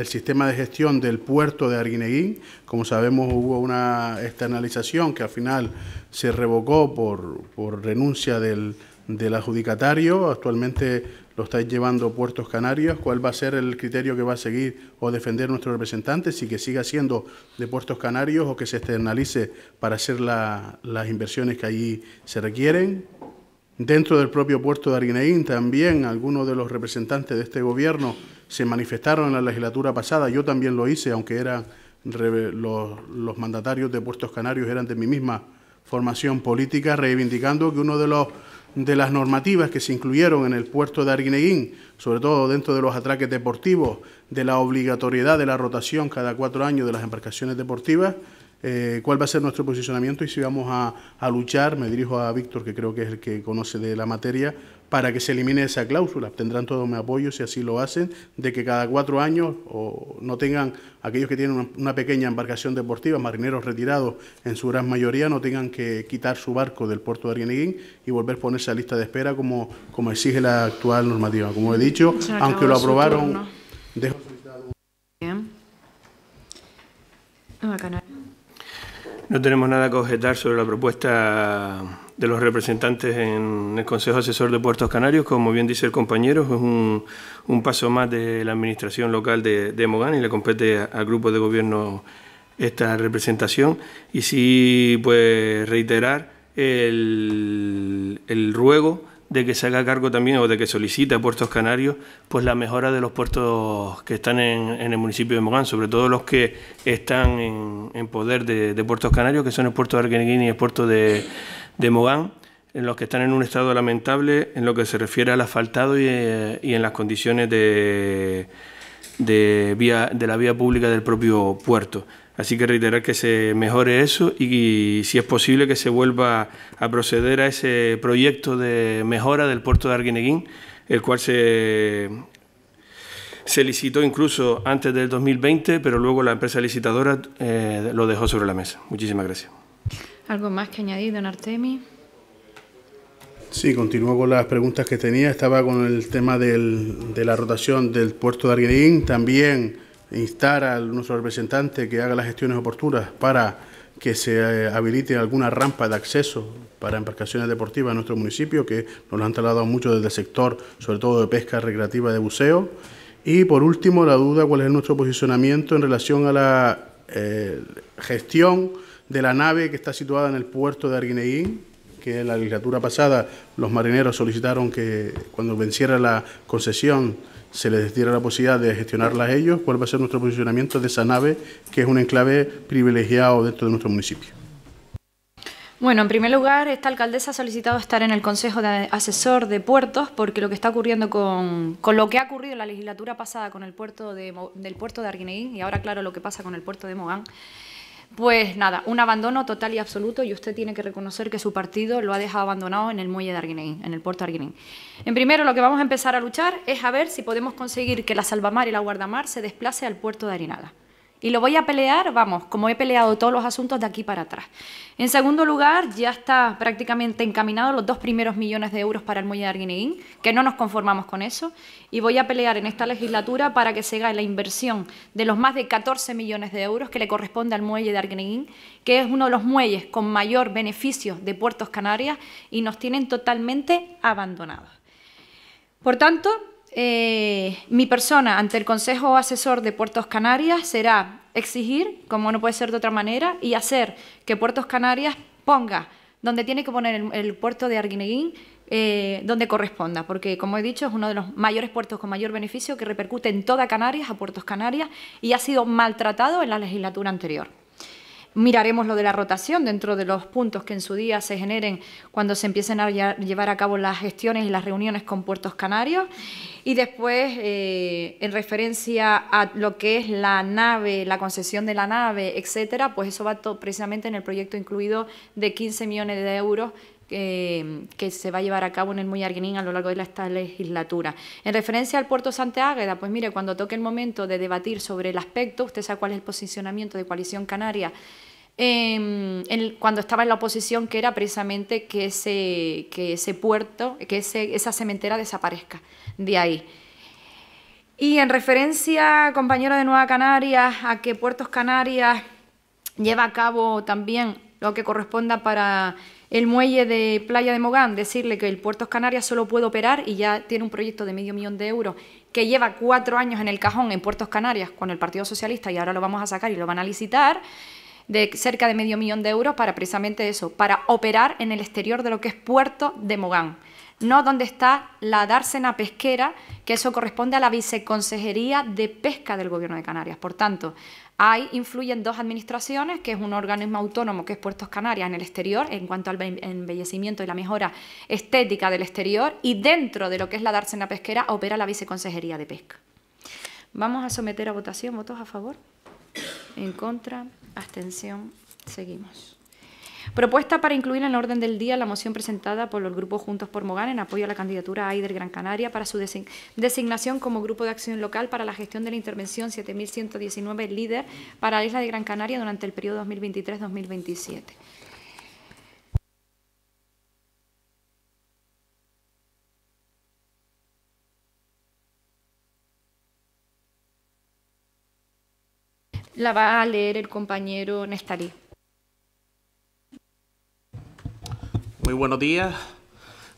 sistema de gestión del puerto de Arguineguín. Como sabemos hubo una externalización que al final se revocó por, renuncia del, del adjudicatario. Actualmente lo estáis llevando puertos canarios, cuál va a ser el criterio que va a seguir o defender nuestro representante, si que siga siendo de puertos canarios o que se externalice para hacer las inversiones que allí se requieren. Dentro del propio puerto de Arineín también algunos de los representantes de este gobierno se manifestaron en la legislatura pasada, yo también lo hice, aunque eran los mandatarios de puertos canarios eran de mi misma formación política, reivindicando que uno de los de las normativas que se incluyeron en el puerto de Arguineguín, sobre todo dentro de los atraques deportivos, de la obligatoriedad de la rotación cada cuatro años de las embarcaciones deportivas, eh, cuál va a ser nuestro posicionamiento y si vamos a, luchar, me dirijo a Víctor, que creo que es el que conoce de la materia, para que se elimine esa cláusula. Tendrán todo mi apoyo, si así lo hacen, de que cada cuatro años o no tengan aquellos que tienen una, pequeña embarcación deportiva, marineros retirados en su gran mayoría, no tengan que quitar su barco del puerto de Arguineguín y volver a ponerse a lista de espera como, como exige la actual normativa. Como he dicho, aunque lo aprobaron... Dejo ah, no tenemos nada que objetar sobre la propuesta de los representantes en el Consejo Asesor de Puertos Canarios. Como bien dice el compañero, es un, paso más de la Administración local de, Mogán y le compete al grupo de gobierno esta representación. Y sí, pues reiterar el ruego de que se haga cargo también o de que solicite a Puertos Canarios pues la mejora de los puertos que están en, el municipio de Mogán, sobre todo los que están en, poder de, Puerto Puertos Canarios, que son el puerto de Arguineguín y el puerto de, Mogán, en los que están en un estado lamentable en lo que se refiere al asfaltado y, eh, en las condiciones de la vía pública del propio puerto. Así que reiterar que se mejore eso y, si es posible que se vuelva a proceder a ese proyecto de mejora del puerto de Arguineguín, el cual se, se licitó incluso antes del 2020, pero luego la empresa licitadora eh, lo dejó sobre la mesa. Muchísimas gracias. ¿Algo más que añadir, don Artemi? Sí, continúo con las preguntas que tenía. Estaba con el tema de la rotación del puerto de Arguineguín. También instar a nuestro representante que haga las gestiones oportunas para que se eh, habilite alguna rampa de acceso para embarcaciones deportivas en nuestro municipio, que nos lo han trasladado mucho desde el sector, sobre todo de pesca recreativa de buceo. Y por último, la duda cuál es nuestro posicionamiento en relación a la eh, gestión de la nave que está situada en el puerto de Arguineguín, que en la legislatura pasada los marineros solicitaron que cuando venciera la concesión se les diera la posibilidad de gestionarlas ellos, cuál va a ser nuestro posicionamiento de esa nave, que es un enclave privilegiado dentro de nuestro municipio. Bueno, en primer lugar, esta alcaldesa ha solicitado estar en el Consejo de Asesor de Puertos porque lo que está ocurriendo con, lo que ha ocurrido en la legislatura pasada con el puerto de, del puerto de y ahora, claro, lo que pasa con el puerto de Mogán, pues nada, un abandono total y absoluto y usted tiene que reconocer que su partido lo ha dejado abandonado en el muelle de Arguineguín, en el puerto de Arguineguín. En primero, lo que vamos a empezar a luchar es a ver si podemos conseguir que la Salvamar y la Guardamar se desplace al puerto de Arinaga y lo voy a pelear, vamos, como he peleado todos los asuntos de aquí para atrás. En segundo lugar, ya está prácticamente encaminado los dos primeros millones de euros para el muelle de Arguineguín, que no nos conformamos con eso, y voy a pelear en esta legislatura para que se haga la inversión de los más de 14 millones de euros que le corresponde al muelle de Arguineguín, que es uno de los muelles con mayor beneficio de Puertos Canarias y nos tienen totalmente abandonados. Por tanto, eh, mi persona ante el Consejo Asesor de Puertos Canarias será exigir, como no puede ser de otra manera, y hacer que Puertos Canarias ponga donde tiene que poner el, puerto de Arguineguín, eh, donde corresponda, porque como he dicho es uno de los mayores puertos con mayor beneficio que repercute en toda Canarias, a Puertos Canarias, y ha sido maltratado en la legislatura anterior. Miraremos lo de la rotación dentro de los puntos que en su día se generen cuando se empiecen a llevar a cabo las gestiones y las reuniones con puertos canarios. Y después, eh, en referencia a lo que es la nave, la concesión de la nave, etcétera, pues eso va precisamente en el proyecto incluido de 15 millones de euros Em, que se va a llevar a cabo en el Muyarguinín a lo largo de esta legislatura. En referencia al puerto Santa Águeda, pues mire, cuando toque el momento de debatir sobre el aspecto, usted sabe cuál es el posicionamiento de Coalición Canaria. Em, cuando estaba en la oposición, que era precisamente que ese, ese puerto, que ese, esa cementera desaparezca de ahí. Y en referencia, compañero de Nueva Canarias, a que Puertos Canarias lleva a cabo también lo que corresponda para el muelle de Playa de Mogán, decirle que el Puerto Canarias solo puede operar y ya tiene un proyecto de medio millón de euros que lleva cuatro años en el cajón en Puertos Canarias con el Partido Socialista y ahora lo vamos a sacar y lo van a licitar de cerca de medio millón de euros para precisamente eso, para operar en el exterior de lo que es Puerto de Mogán, no donde está la dársena pesquera, que eso corresponde a la viceconsejería de pesca del Gobierno de Canarias. Por tanto, Ahí influyen dos administraciones, que es un organismo autónomo que es Puertos Canarias en el exterior, en cuanto al embellecimiento y la mejora estética del exterior, y dentro de lo que es la dársena pesquera opera la Viceconsejería de Pesca. Vamos a someter a votación. ¿Votos a favor? ¿En contra? ¿Abstención? Seguimos. Propuesta para incluir en el orden del día la moción presentada por los grupos Juntos por Mogán en apoyo a la candidatura a AIDER Gran Canaria para su designación como Grupo de Acción Local para la gestión de la intervención 7119 líder para la isla de Gran Canaria durante el periodo 2023-2027. La va a leer el compañero Nestalí. Muy buenos días.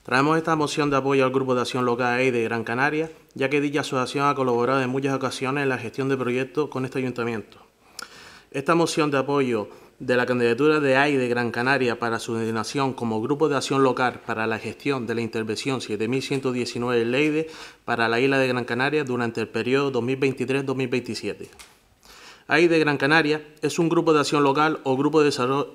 Traemos esta moción de apoyo al Grupo de Acción Local de Gran Canaria, ya que dicha asociación ha colaborado en muchas ocasiones en la gestión de proyectos con este ayuntamiento. Esta moción de apoyo de la candidatura de de Gran Canaria para su designación como Grupo de Acción Local para la gestión de la intervención 7119 de Leide para la isla de Gran Canaria durante el periodo 2023-2027. de Gran Canaria es un grupo de acción local o grupo de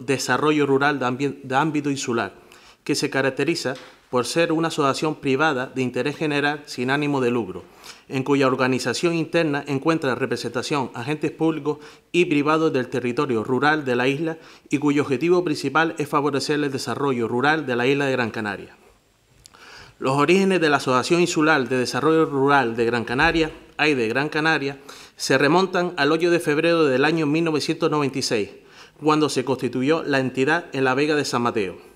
desarrollo rural de ámbito insular que se caracteriza por ser una asociación privada de interés general sin ánimo de lucro, en cuya organización interna encuentra representación agentes públicos y privados del territorio rural de la isla y cuyo objetivo principal es favorecer el desarrollo rural de la isla de Gran Canaria. Los orígenes de la Asociación Insular de Desarrollo Rural de Gran Canaria, AIDE Gran Canaria, se remontan al 8 de febrero del año 1996, cuando se constituyó la entidad en la Vega de San Mateo.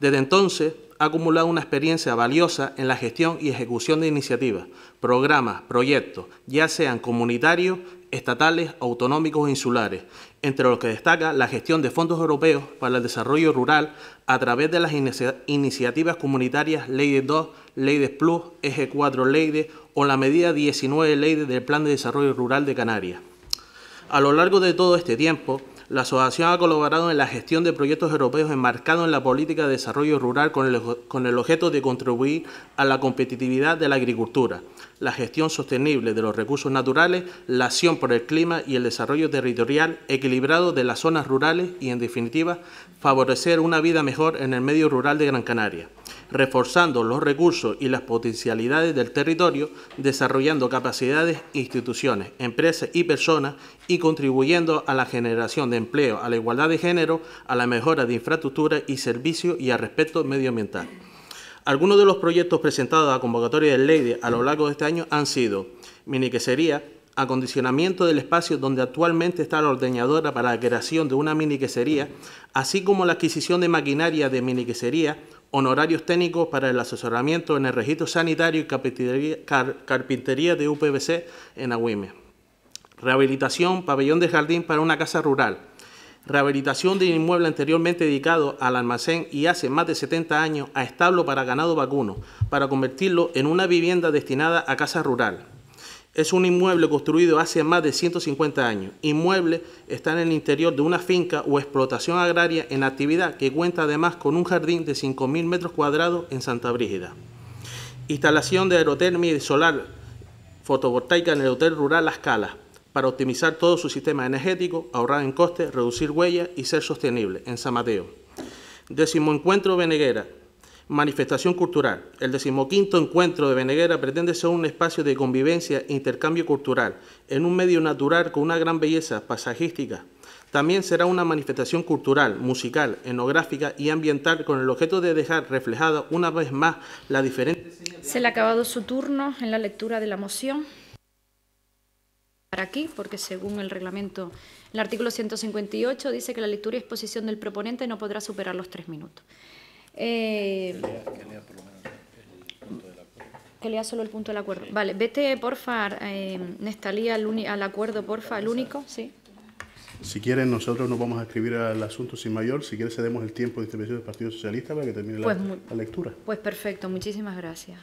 Desde entonces ha acumulado una experiencia valiosa en la gestión y ejecución de iniciativas, programas, proyectos, ya sean comunitarios, estatales, autonómicos o insulares, entre los que destaca la gestión de fondos europeos para el desarrollo rural a través de las iniciativas comunitarias Ley 2, Leyes Plus, Eje 4 leyes o la medida 19 Ley del Plan de Desarrollo Rural de Canarias. A lo largo de todo este tiempo, la asociación ha colaborado en la gestión de proyectos europeos enmarcados en la política de desarrollo rural con el, con el objeto de contribuir a la competitividad de la agricultura, la gestión sostenible de los recursos naturales, la acción por el clima y el desarrollo territorial equilibrado de las zonas rurales y, en definitiva, favorecer una vida mejor en el medio rural de Gran Canaria reforzando los recursos y las potencialidades del territorio, desarrollando capacidades, instituciones, empresas y personas y contribuyendo a la generación de empleo, a la igualdad de género, a la mejora de infraestructura y servicios y al respeto medioambiental. Algunos de los proyectos presentados a convocatoria del Ley a lo largo de este año han sido miniquesería, acondicionamiento del espacio donde actualmente está la ordeñadora para la creación de una miniquesería, así como la adquisición de maquinaria de miniquesería, honorarios técnicos para el asesoramiento en el registro sanitario y carpintería, de UPVC en Agüime. Rehabilitación, pabellón de jardín para una casa rural. Rehabilitación de inmueble anteriormente dedicado al almacén y hace más de 70 años a establo para ganado vacuno, para convertirlo en una vivienda destinada a casa rural. Es un inmueble construido hace más de 150 años. Inmueble está en el interior de una finca o explotación agraria en actividad que cuenta además con un jardín de 5.000 metros cuadrados en Santa Brígida. Instalación de aerotermia y solar fotovoltaica en el Hotel Rural Las Calas para optimizar todo su sistema energético, ahorrar en costes, reducir huellas y ser sostenible en San Mateo. Décimo encuentro Veneguera. Manifestación Cultural. El decimoquinto encuentro de Beneguera pretende ser un espacio de convivencia e intercambio cultural en un medio natural con una gran belleza paisajística. También será una manifestación cultural, musical, enográfica y ambiental con el objeto de dejar reflejada una vez más la diferencia. Se le ha acabado su turno en la lectura de la moción. Para aquí, porque según el reglamento, el artículo 158 dice que la lectura y exposición del proponente no podrá superar los tres minutos que, lea, solo el punto del acuerdo. Vale, vete, porfa, eh, Nestalía, al, al acuerdo, porfa, el único, sí. Si quieren, nosotros nos vamos a escribir al asunto sin mayor. Si quieren, cedemos el tiempo de intervención del Partido Socialista para que termine la, pues lectura. Pues perfecto, muchísimas gracias.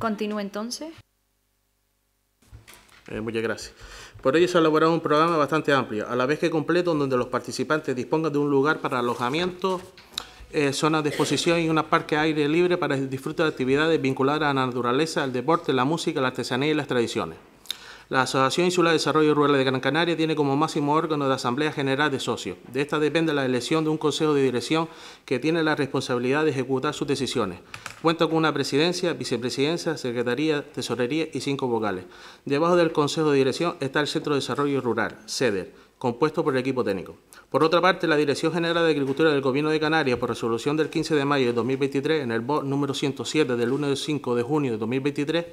Continúe entonces. Eh, muchas gracias. Por ello se ha elaborado un programa bastante amplio, a la vez que completo, donde los participantes dispongan de un lugar para alojamiento eh, zonas de exposición y un parque aire libre para el disfrute de actividades vinculadas a la naturaleza, al deporte, la música, la artesanía y las tradiciones. La Asociación Insular de Desarrollo Rural de Gran Canaria tiene como máximo órgano de Asamblea General de Socios. De esta depende la elección de un Consejo de Dirección que tiene la responsabilidad de ejecutar sus decisiones. Cuenta con una presidencia, vicepresidencia, secretaría, tesorería y cinco vocales. Debajo del Consejo de Dirección está el Centro de Desarrollo Rural, CEDER, compuesto por el equipo técnico. Por otra parte, la Dirección General de Agricultura del Gobierno de Canarias, por resolución del 15 de mayo de 2023, en el BOT número 107 del lunes 5 de junio de 2023,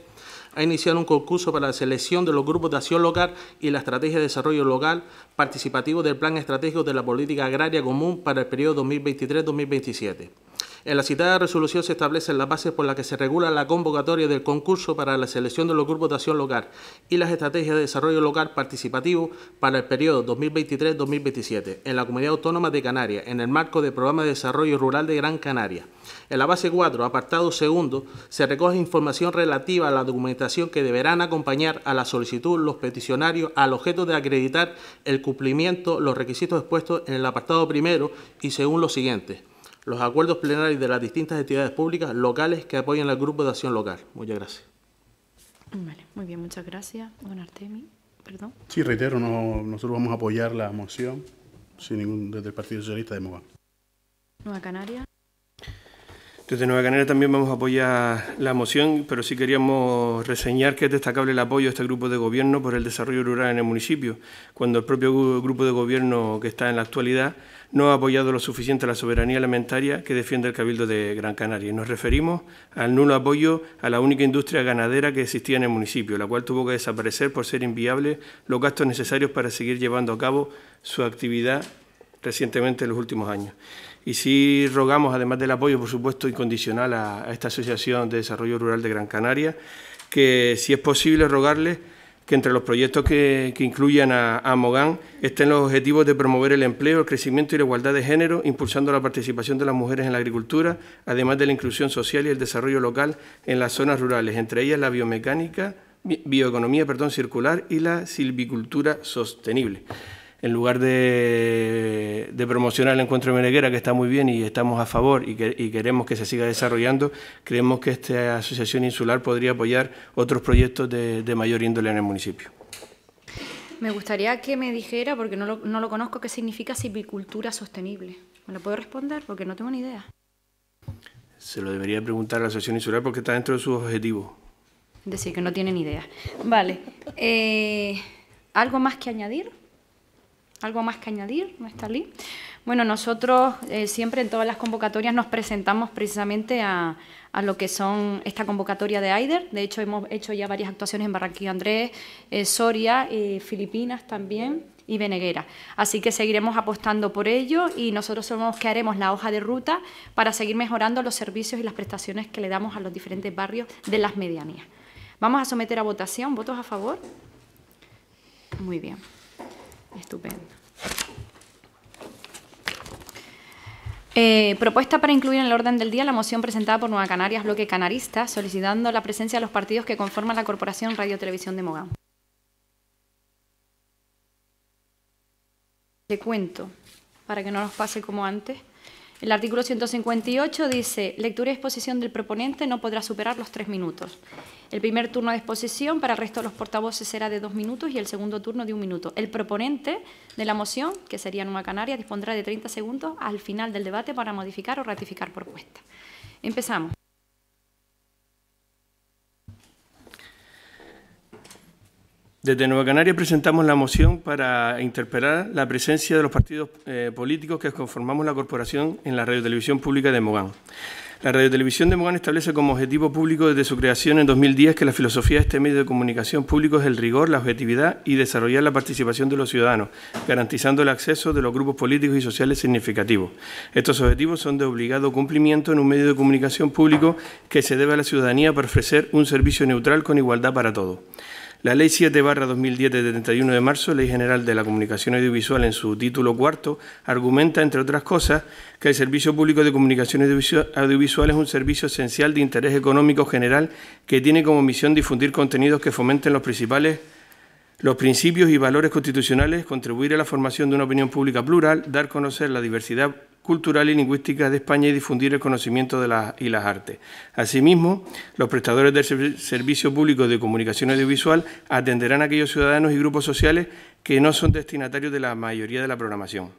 ha iniciado un concurso para la selección de los grupos de acción local y la estrategia de desarrollo local participativo del Plan Estratégico de la Política Agraria Común para el periodo 2023-2027. En la citada resolución se establecen las bases por las que se regula la convocatoria del concurso para la selección de los grupos de acción local y las estrategias de desarrollo local participativo para el periodo 2023-2027 en la Comunidad Autónoma de Canarias, en el marco del Programa de Desarrollo Rural de Gran Canaria. En la base 4, apartado segundo, se recoge información relativa a la documentación que deberán acompañar a la solicitud los peticionarios al objeto de acreditar el cumplimiento los requisitos expuestos en el apartado primero y según los siguientes los acuerdos plenarios de las distintas entidades públicas locales que apoyan al Grupo de Acción Local. Muchas gracias. Vale, muy bien, muchas gracias, don Artemi. Perdón. Sí, reitero, nosotros vamos a apoyar la moción sin ningún, desde el Partido Socialista de Nueva Canaria desde Nueva Canaria también vamos a apoyar la moción, pero sí queríamos reseñar que es destacable el apoyo de este grupo de gobierno por el desarrollo rural en el municipio, cuando el propio grupo de gobierno que está en la actualidad no ha apoyado lo suficiente la soberanía alimentaria que defiende el Cabildo de Gran Canaria. Nos referimos al nulo apoyo a la única industria ganadera que existía en el municipio, la cual tuvo que desaparecer por ser inviable los gastos necesarios para seguir llevando a cabo su actividad recientemente en los últimos años. Y sí rogamos, además del apoyo, por supuesto, incondicional a, esta Asociación de Desarrollo Rural de Gran Canaria, que si es posible rogarles que entre los proyectos que, incluyan a, a, Mogán estén los objetivos de promover el empleo, el crecimiento y la igualdad de género, impulsando la participación de las mujeres en la agricultura, además de la inclusión social y el desarrollo local en las zonas rurales, entre ellas la biomecánica, bioeconomía perdón, circular y la silvicultura sostenible en lugar de, promocionar el encuentro de Meneguera, que está muy bien y estamos a favor y, que, queremos que se siga desarrollando, creemos que esta asociación insular podría apoyar otros proyectos de, mayor índole en el municipio. Me gustaría que me dijera, porque no lo, conozco, qué significa silvicultura sostenible. ¿Me lo puedo responder? Porque no tengo ni idea. Se lo debería preguntar a la Asociación Insular porque está dentro de sus objetivos. Es decir, que no tienen idea. Vale. Eh, ¿Algo más que añadir? ¿Algo más que añadir, Nestalí? Bueno, nosotros eh, siempre en todas las convocatorias nos presentamos precisamente a, lo que son esta convocatoria de AIDER. De hecho, hemos hecho ya varias actuaciones en Barranquilla Andrés, eh, Soria, eh, Filipinas también y Beneguera. Así que seguiremos apostando por ello y nosotros somos que haremos la hoja de ruta para seguir mejorando los servicios y las prestaciones que le damos a los diferentes barrios de las medianías. Vamos a someter a votación. ¿Votos a favor? Muy bien. Estupendo. Eh, propuesta para incluir en el orden del día la moción presentada por Nueva Canarias, bloque canarista, solicitando la presencia de los partidos que conforman la Corporación Radio Televisión de Mogán. Te cuento, para que no nos pase como antes. El artículo 158 dice, lectura y exposición del proponente no podrá superar los tres minutos. El primer turno de exposición para el resto de los portavoces será de dos minutos y el segundo turno de un minuto. El proponente de la moción, que sería una Canaria, dispondrá de 30 segundos al final del debate para modificar o ratificar propuesta. Empezamos. Desde Nueva Canaria presentamos la moción para interpelar la presencia de los partidos eh, políticos que conformamos la corporación en la radiotelevisión pública de Mogán. La radiotelevisión de Mogán establece como objetivo público desde su creación en 2010 que la filosofía de este medio de comunicación público es el rigor, la objetividad y desarrollar la participación de los ciudadanos, garantizando el acceso de los grupos políticos y sociales significativos. Estos objetivos son de obligado cumplimiento en un medio de comunicación público que se debe a la ciudadanía para ofrecer un servicio neutral con igualdad para todos. La Ley 7 2010 de 31 de marzo, Ley General de la Comunicación Audiovisual en su título cuarto, argumenta, entre otras cosas, que el Servicio Público de Comunicación Audiovisual es un servicio esencial de interés económico general que tiene como misión difundir contenidos que fomenten los principales los principios y valores constitucionales, contribuir a la formación de una opinión pública plural, dar a conocer la diversidad cultural y lingüística de España y difundir el conocimiento de las y las artes. Asimismo, los prestadores del servicio público de comunicación audiovisual atenderán a aquellos ciudadanos y grupos sociales que no son destinatarios de la mayoría de la programación.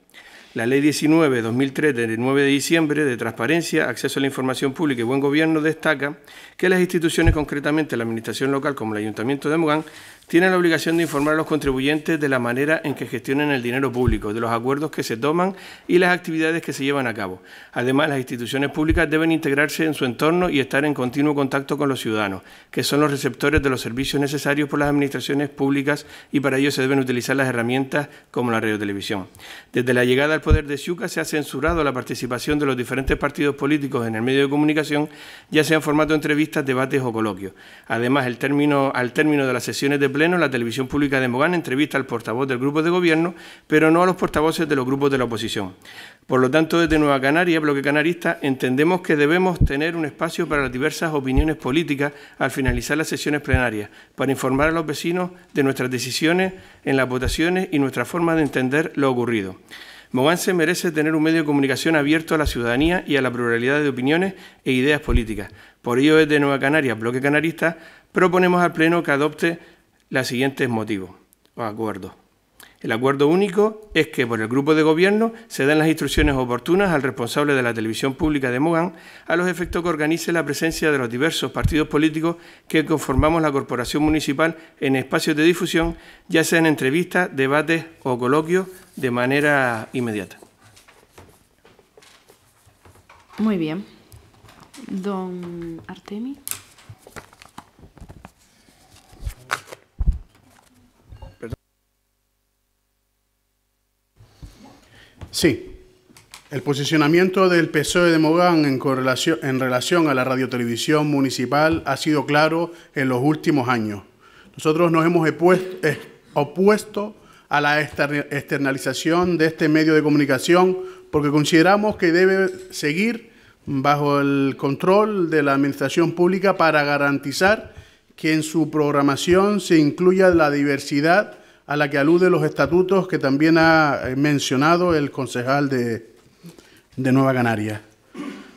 La Ley 19-2003 del 9 de diciembre de Transparencia, Acceso a la Información Pública y Buen Gobierno destaca que las instituciones, concretamente la Administración local como el Ayuntamiento de Mogán, ...tienen la obligación de informar a los contribuyentes de la manera en que gestionen el dinero público, de los acuerdos que se toman y las actividades que se llevan a cabo. Además, las instituciones públicas deben integrarse en su entorno y estar en continuo contacto con los ciudadanos, que son los receptores de los servicios necesarios por las administraciones públicas y para ello se deben utilizar las herramientas como la radiotelevisión. Desde la llegada al poder de Ciuca se ha censurado la participación de los diferentes partidos políticos en el medio de comunicación, ya sea en formato de entrevistas, debates o coloquios. Además, el término, al término de las sesiones de la televisión pública de Mogán entrevista al portavoz del grupo de gobierno, pero no a los portavoces de los grupos de la oposición. Por lo tanto, desde Nueva Canaria, Bloque Canarista, entendemos que debemos tener un espacio para las diversas opiniones políticas al finalizar las sesiones plenarias, para informar a los vecinos de nuestras decisiones en las votaciones y nuestra forma de entender lo ocurrido. Mogán se merece tener un medio de comunicación abierto a la ciudadanía y a la pluralidad de opiniones e ideas políticas. Por ello, desde Nueva Canaria, Bloque Canarista, proponemos al Pleno que adopte los siguientes motivos o acuerdos. El acuerdo único es que por el grupo de gobierno se dan las instrucciones oportunas al responsable de la televisión pública de Mogán a los efectos que organice la presencia de los diversos partidos políticos que conformamos la corporación municipal en espacios de difusión, ya sean entrevistas, debates o coloquios de manera inmediata. Muy bien. Don Artemis. Sí. El posicionamiento del PSOE de Mogán en, correlación, en relación a la radiotelevisión municipal ha sido claro en los últimos años. Nosotros nos hemos eh, opuesto a la externalización de este medio de comunicación porque consideramos que debe seguir bajo el control de la Administración Pública para garantizar que en su programación se incluya la diversidad a la que alude los estatutos que también ha eh, mencionado el concejal de, Nueva Canaria.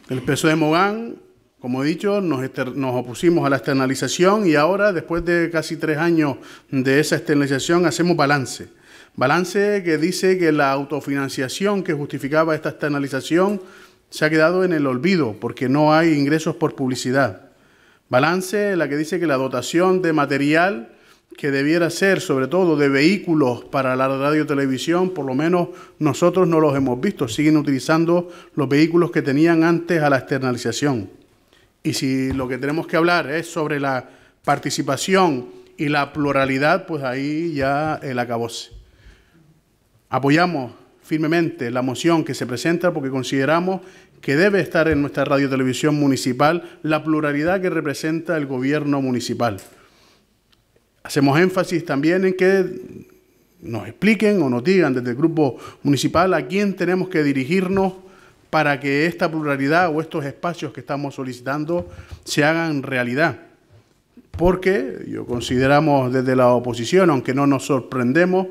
El PSOE Mogán, como he dicho, nos, nos opusimos a la externalización y ahora, después de casi tres años de esa externalización, hacemos balance. Balance que dice que la autofinanciación que justificaba esta externalización se ha quedado en el olvido porque no hay ingresos por publicidad. Balance la que dice que la dotación de material que debiera ser, sobre todo de vehículos para la radio televisión, por lo menos nosotros no los hemos visto, siguen utilizando los vehículos que tenían antes a la externalización. Y si lo que tenemos que hablar es sobre la participación y la pluralidad, pues ahí ya el acabose. Apoyamos firmemente la moción que se presenta porque consideramos que debe estar en nuestra radio televisión municipal la pluralidad que representa el gobierno municipal. Hacemos énfasis también en que nos expliquen o nos digan desde el grupo municipal a quién tenemos que dirigirnos para que esta pluralidad o estos espacios que estamos solicitando se hagan realidad. Porque yo consideramos desde la oposición, aunque no nos sorprendemos,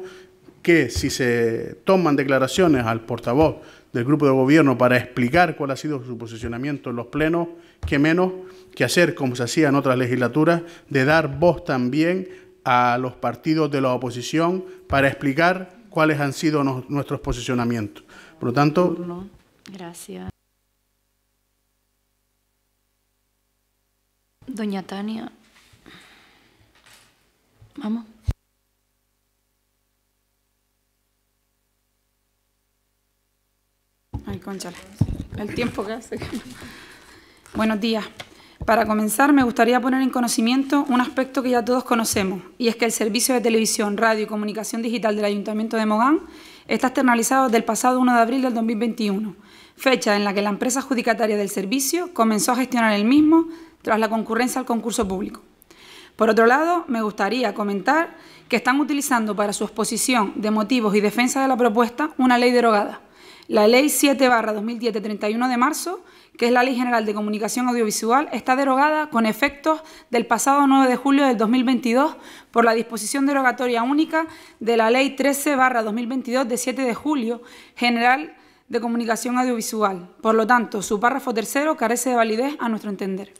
que si se toman declaraciones al portavoz del grupo de gobierno para explicar cuál ha sido su posicionamiento en los plenos, que menos que hacer como se hacía en otras legislaturas, de dar voz también a los partidos de la oposición para explicar cuáles han sido nuestros posicionamientos. Por lo tanto... Gracias. Doña Tania, vamos. Ay, conchale, el tiempo que hace. Buenos días. Para comenzar, me gustaría poner en conocimiento un aspecto que ya todos conocemos, y es que el servicio de televisión, radio y comunicación digital del Ayuntamiento de Mogán está externalizado desde el pasado 1 de abril del 2021, fecha en la que la empresa adjudicataria del servicio comenzó a gestionar el mismo tras la concurrencia al concurso público. Por otro lado, me gustaría comentar que están utilizando para su exposición de motivos y defensa de la propuesta una ley derogada, la Ley 7-2010 31 de marzo, que es la Ley General de Comunicación Audiovisual, está derogada con efectos del pasado 9 de julio del 2022 por la disposición derogatoria única de la Ley 13-2022 de 7 de julio general de comunicación audiovisual. Por lo tanto, su párrafo tercero carece de validez a nuestro entender.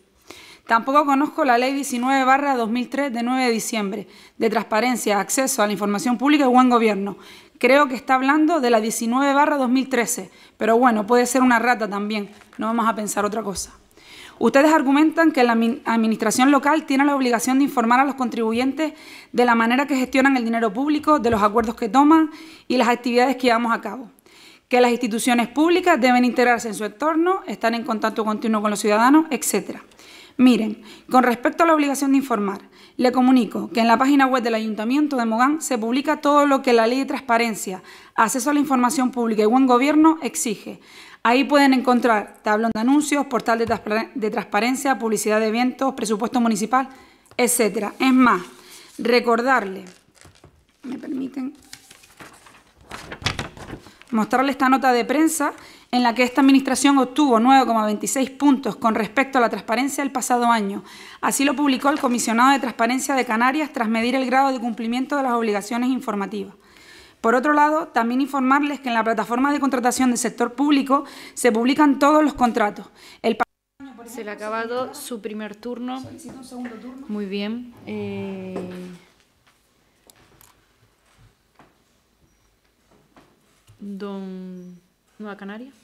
Tampoco conozco la Ley 19 2003 de 9 de diciembre de transparencia, acceso a la información pública y buen gobierno, creo que está hablando de la 19 2013, pero bueno, puede ser una rata también, no vamos a pensar otra cosa. Ustedes argumentan que la administración local tiene la obligación de informar a los contribuyentes de la manera que gestionan el dinero público, de los acuerdos que toman y las actividades que llevamos a cabo. Que las instituciones públicas deben integrarse en su entorno, estar en contacto continuo con los ciudadanos, etc. Miren, con respecto a la obligación de informar, le comunico que en la página web del Ayuntamiento de Mogán se publica todo lo que la Ley de Transparencia, Acceso a la Información Pública y Buen Gobierno exige. Ahí pueden encontrar tablón de anuncios, portal de, transparencia, publicidad de eventos, presupuesto municipal, etcétera. Es más, recordarle, me permiten mostrarle esta nota de prensa en la que esta administración obtuvo 9,26 puntos con respecto a la transparencia del pasado año. Así lo publicó el comisionado de Transparencia de Canarias tras medir el grado de cumplimiento de las obligaciones informativas. Por otro lado, también informarles que en la plataforma de contratación del sector público se publican todos los contratos. El se le ha acabado su primer turno. Muy bien. Eh, don Nueva Canarias...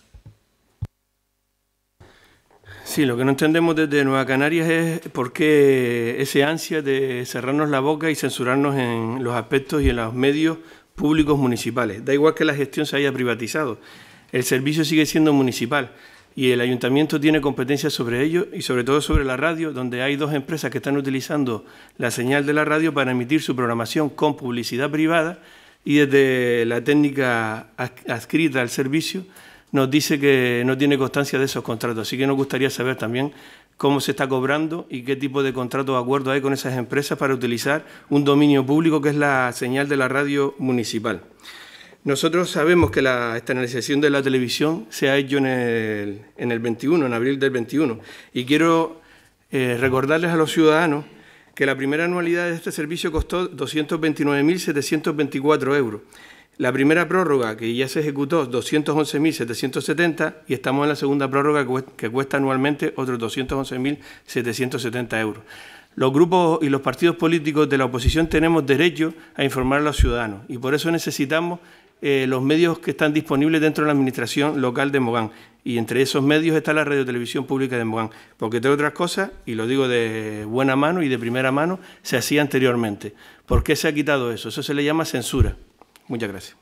Sí, lo que no entendemos desde Nueva Canarias es por qué ese ansia de cerrarnos la boca y censurarnos en los aspectos y en los medios públicos municipales. Da igual que la gestión se haya privatizado, el servicio sigue siendo municipal y el ayuntamiento tiene competencias sobre ello y sobre todo sobre la radio, donde hay dos empresas que están utilizando la señal de la radio para emitir su programación con publicidad privada y desde la técnica adscrita al servicio nos dice que no tiene constancia de esos contratos. Así que nos gustaría saber también cómo se está cobrando y qué tipo de contratos o acuerdos hay con esas empresas para utilizar un dominio público que es la señal de la radio municipal. Nosotros sabemos que la externalización de la televisión se ha hecho en el, 21, en abril del 21, y quiero eh, recordarles a los ciudadanos que la primera anualidad de este servicio costó 229.724 euros la primera prórroga que ya se ejecutó, 211.770, y estamos en la segunda prórroga que cuesta anualmente otros 211.770 euros. Los grupos y los partidos políticos de la oposición tenemos derecho a informar a los ciudadanos y por eso necesitamos eh, los medios que están disponibles dentro de la administración local de Mogán. Y entre esos medios está la radio televisión pública de Mogán, porque entre otras cosas, y lo digo de buena mano y de primera mano, se hacía anteriormente. ¿Por qué se ha quitado eso? Eso se le llama censura. Muchas gracias.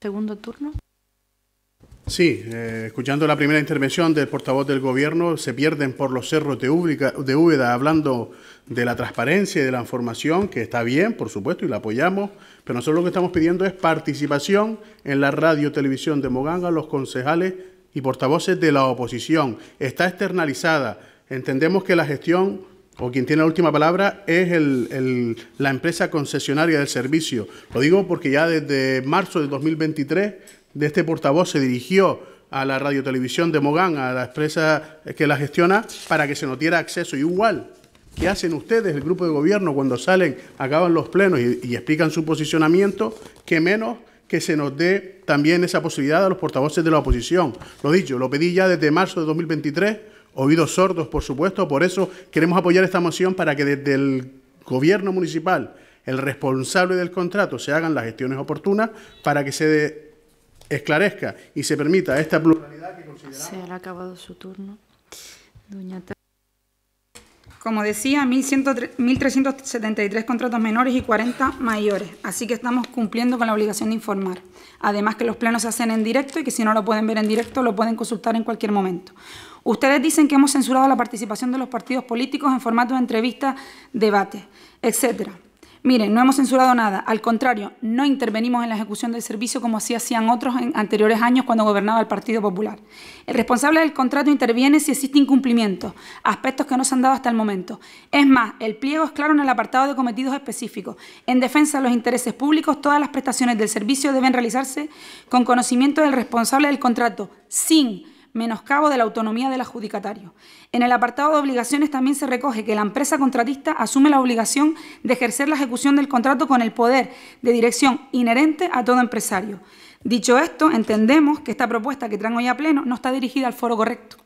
Segundo turno. Sí, eh, escuchando la primera intervención del portavoz del gobierno, se pierden por los cerros de, Úbeda hablando de la transparencia y de la información, que está bien, por supuesto, y la apoyamos, pero nosotros lo que estamos pidiendo es participación en la radio televisión de Moganga, los concejales y portavoces de la oposición. Está externalizada. Entendemos que la gestión o quien tiene la última palabra es el, la empresa concesionaria del servicio. Lo digo porque ya desde marzo de 2023 de este portavoz se dirigió a la radiotelevisión de Mogán, a la empresa que la gestiona, para que se nos diera acceso. Y igual, ¿qué hacen ustedes, el grupo de gobierno, cuando salen, acaban los plenos y, y explican su posicionamiento? Que menos que se nos dé también esa posibilidad a los portavoces de la oposición. Lo dicho, lo pedí ya desde marzo de 2023 oídos sordos, por supuesto. Por eso queremos apoyar esta moción para que desde el gobierno municipal, el responsable del contrato, se hagan las gestiones oportunas para que se esclarezca y se permita esta pluralidad que consideramos. Se ha acabado su turno. como decía, 1.373 contratos menores y 40 mayores. Así que estamos cumpliendo con la obligación de informar. Además que los planos se hacen en directo y que si no lo pueden ver en directo, lo pueden consultar en cualquier momento. Ustedes dicen que hemos censurado la participación de los partidos políticos en formato de entrevista, debate, etcétera. Miren, no hemos censurado nada, al contrario, no intervenimos en la ejecución del servicio como así hacían otros en anteriores años cuando gobernaba el Partido Popular. El responsable del contrato interviene si existe incumplimiento, aspectos que no se han dado hasta el momento. Es más, el pliego es claro en el apartado de cometidos específicos. En defensa de los intereses públicos, todas las prestaciones del servicio deben realizarse con conocimiento del responsable del contrato, sin menoscabo de la autonomía del adjudicatario. En el apartado de obligaciones también se recoge que la empresa contratista asume la obligación de ejercer la ejecución del contrato con el poder de dirección inherente a todo empresario. Dicho esto, entendemos que esta propuesta que traen hoy a pleno no está dirigida al foro correcto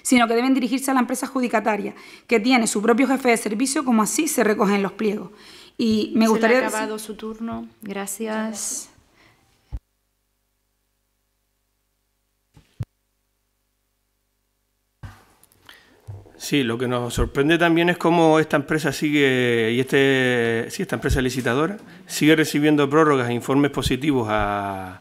sino que deben dirigirse a la empresa adjudicataria, que tiene su propio jefe de servicio, como así se recogen los pliegos. Y me gustaría... Se ha acabado su turno. Gracias. Sí, lo que nos sorprende también es cómo esta empresa sigue, y este, esta empresa licitadora, sigue recibiendo prórrogas e informes positivos a,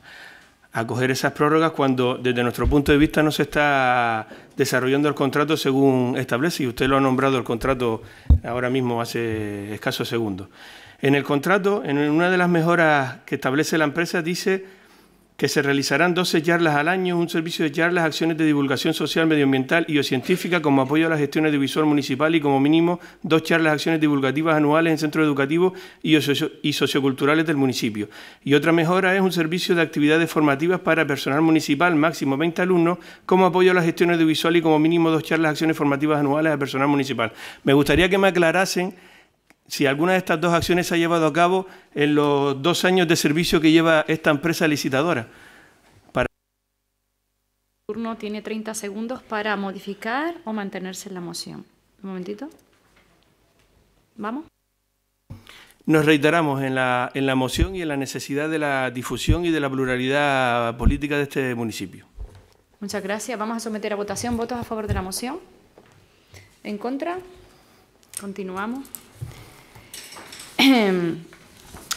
a coger esas prórrogas cuando desde nuestro punto de vista no se está desarrollando el contrato según establece y usted lo ha nombrado el contrato ahora mismo hace escasos segundos. En el contrato, en una de las mejoras que establece la empresa dice que se realizarán 12 charlas al año, un servicio de charlas, acciones de divulgación social, medioambiental y científica, como apoyo a la gestión audiovisual municipal y como mínimo dos charlas, acciones divulgativas anuales en centros educativos y, y socioculturales del municipio. Y otra mejora es un servicio de actividades formativas para personal municipal, máximo 20 alumnos, como apoyo a la gestión audiovisual y como mínimo dos charlas, acciones formativas anuales a personal municipal. Me gustaría que me aclarasen si alguna de estas dos acciones se ha llevado a cabo en los dos años de servicio que lleva esta empresa licitadora. El turno tiene 30 segundos para modificar o mantenerse en la moción. Un momentito. Vamos. Nos reiteramos en la moción y en la necesidad de la difusión y de la pluralidad política de este municipio. Muchas gracias. Vamos a someter a votación votos a favor de la moción. ¿En contra? Continuamos.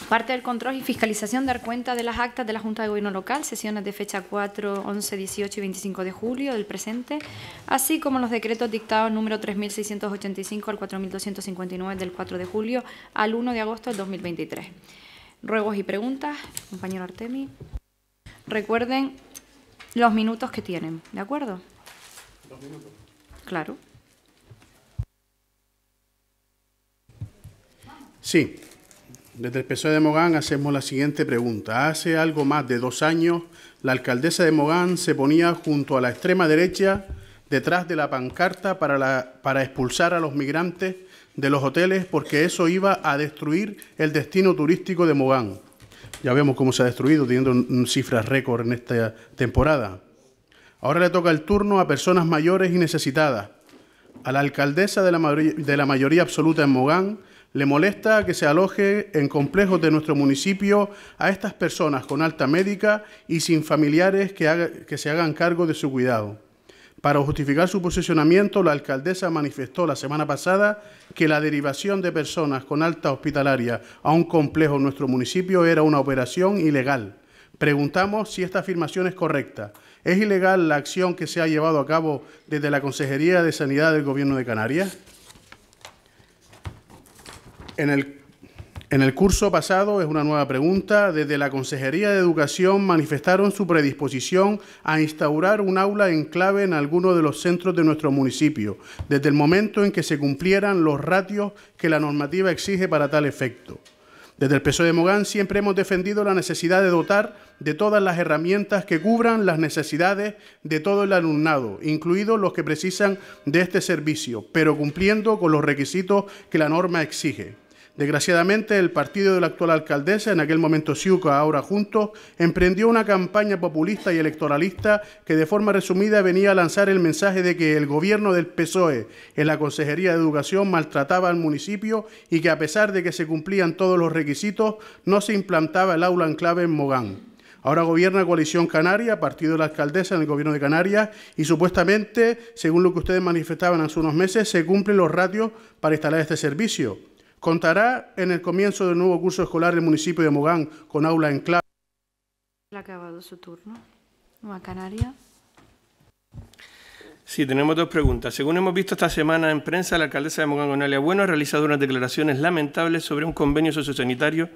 Parte del control y fiscalización, dar cuenta de las actas de la Junta de Gobierno Local, sesiones de fecha 4, 11, 18 y 25 de julio del presente, así como los decretos dictados número 3.685 al 4.259 del 4 de julio al 1 de agosto del 2023. Ruegos y preguntas, compañero Artemi. Recuerden los minutos que tienen, ¿de acuerdo? Dos minutos. Claro. Sí, desde el PSOE de Mogán hacemos la siguiente pregunta. Hace algo más de dos años, la alcaldesa de Mogán se ponía junto a la extrema derecha detrás de la pancarta para, para expulsar a los migrantes de los hoteles porque eso iba a destruir el destino turístico de Mogán. Ya vemos cómo se ha destruido, teniendo cifras récord en esta temporada. Ahora le toca el turno a personas mayores y necesitadas. A la alcaldesa de la, de la mayoría absoluta en Mogán le molesta que se aloje en complejos de nuestro municipio a estas personas con alta médica y sin familiares que, se hagan cargo de su cuidado. Para justificar su posicionamiento, la alcaldesa manifestó la semana pasada que la derivación de personas con alta hospitalaria a un complejo en nuestro municipio era una operación ilegal. Preguntamos si esta afirmación es correcta. ¿Es ilegal la acción que se ha llevado a cabo desde la Consejería de Sanidad del Gobierno de Canarias? En el, curso pasado, es una nueva pregunta, desde la Consejería de Educación manifestaron su predisposición a instaurar un aula en clave en alguno de los centros de nuestro municipio, desde el momento en que se cumplieran los ratios que la normativa exige para tal efecto. Desde el PSOE de Mogán siempre hemos defendido la necesidad de dotar de todas las herramientas que cubran las necesidades de todo el alumnado, incluidos los que precisan de este servicio, pero cumpliendo con los requisitos que la norma exige. Desgraciadamente, el partido de la actual alcaldesa, en aquel momento SIUCA, ahora Juntos, emprendió una campaña populista y electoralista que de forma resumida venía a lanzar el mensaje de que el gobierno del PSOE en la Consejería de Educación maltrataba al municipio y que a pesar de que se cumplían todos los requisitos, no se implantaba el aula enclave en Mogán. Ahora gobierna Coalición Canaria, partido de la alcaldesa en el gobierno de Canarias, y supuestamente, según lo que ustedes manifestaban hace unos meses, se cumplen los ratios para instalar este servicio. Contará en el comienzo del nuevo curso escolar del municipio de Mogán con aula en clave. Ha acabado su turno. Nueva Canaria. Sí, tenemos dos preguntas. Según hemos visto esta semana en prensa, la alcaldesa de Mogán, Bueno, ha realizado unas declaraciones lamentables sobre un convenio sociosanitario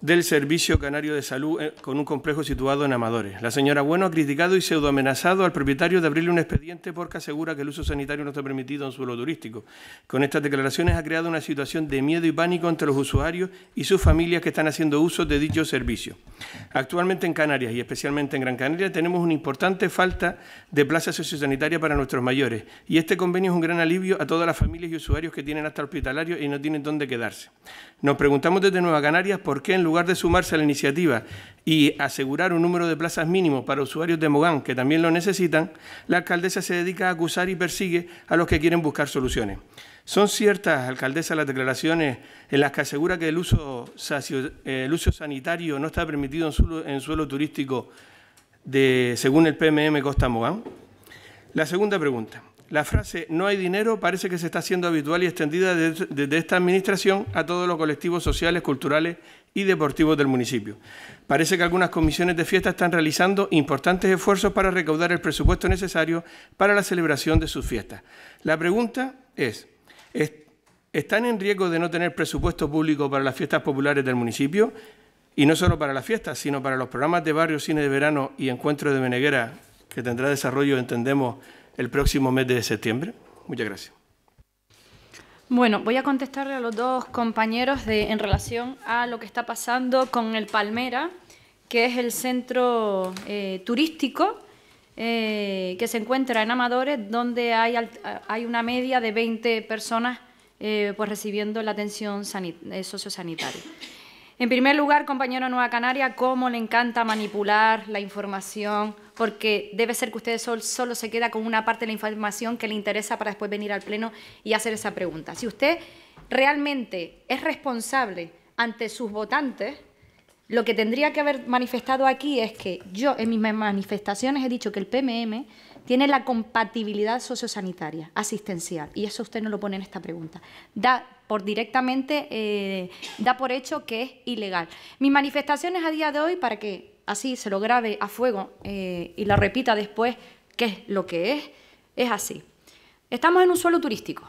del Servicio Canario de Salud eh, con un complejo situado en Amadores. La señora Bueno ha criticado y pseudoamenazado al propietario de abrirle un expediente porque asegura que el uso sanitario no está permitido en suelo turístico. Con estas declaraciones ha creado una situación de miedo y pánico entre los usuarios y sus familias que están haciendo uso de dicho servicio. Actualmente en Canarias y especialmente en Gran Canaria tenemos una importante falta de plaza sociosanitaria para nuestros mayores y este convenio es un gran alivio a todas las familias y usuarios que tienen hasta hospitalarios y no tienen dónde quedarse. Nos preguntamos desde Nueva Canarias por qué en lugar lugar de sumarse a la iniciativa y asegurar un número de plazas mínimo para usuarios de Mogán que también lo necesitan, la alcaldesa se dedica a acusar y persigue a los que quieren buscar soluciones. Son ciertas, alcaldesa, las declaraciones en las que asegura que el uso, eh, uso sanitario no está permitido en suelo, en suelo turístico de, según el PMM Costa Mogán. La segunda pregunta. La frase no hay dinero parece que se está haciendo habitual y extendida desde esta administración a todos los colectivos sociales, culturales y deportivos del municipio. Parece que algunas comisiones de fiesta están realizando importantes esfuerzos para recaudar el presupuesto necesario para la celebración de sus fiestas. La pregunta es, ¿están en riesgo de no tener presupuesto público para las fiestas populares del municipio? Y no solo para las fiestas, sino para los programas de barrio, cine de verano y encuentro de Meneguera, que tendrá desarrollo, entendemos, el próximo mes de septiembre. Muchas gracias. Bueno, voy a contestarle a los dos compañeros de, en relación a lo que está pasando con el Palmera, que es el centro eh, turístico eh, que se encuentra en Amadores, donde hay, una media de 20 personas eh, pues recibiendo la atención sociosanitaria. En primer lugar, compañero Nueva Canaria, cómo le encanta manipular la información porque debe ser que usted solo, se queda con una parte de la información que le interesa para después venir al Pleno y hacer esa pregunta. Si usted realmente es responsable ante sus votantes, lo que tendría que haber manifestado aquí es que yo en mis manifestaciones he dicho que el PMM tiene la compatibilidad sociosanitaria, asistencial, y eso usted no lo pone en esta pregunta. Da por directamente, eh, da por hecho que es ilegal. Mis manifestaciones a día de hoy, para que así, se lo grabe a fuego eh, y la repita después qué es lo que es, es así. Estamos en un suelo turístico.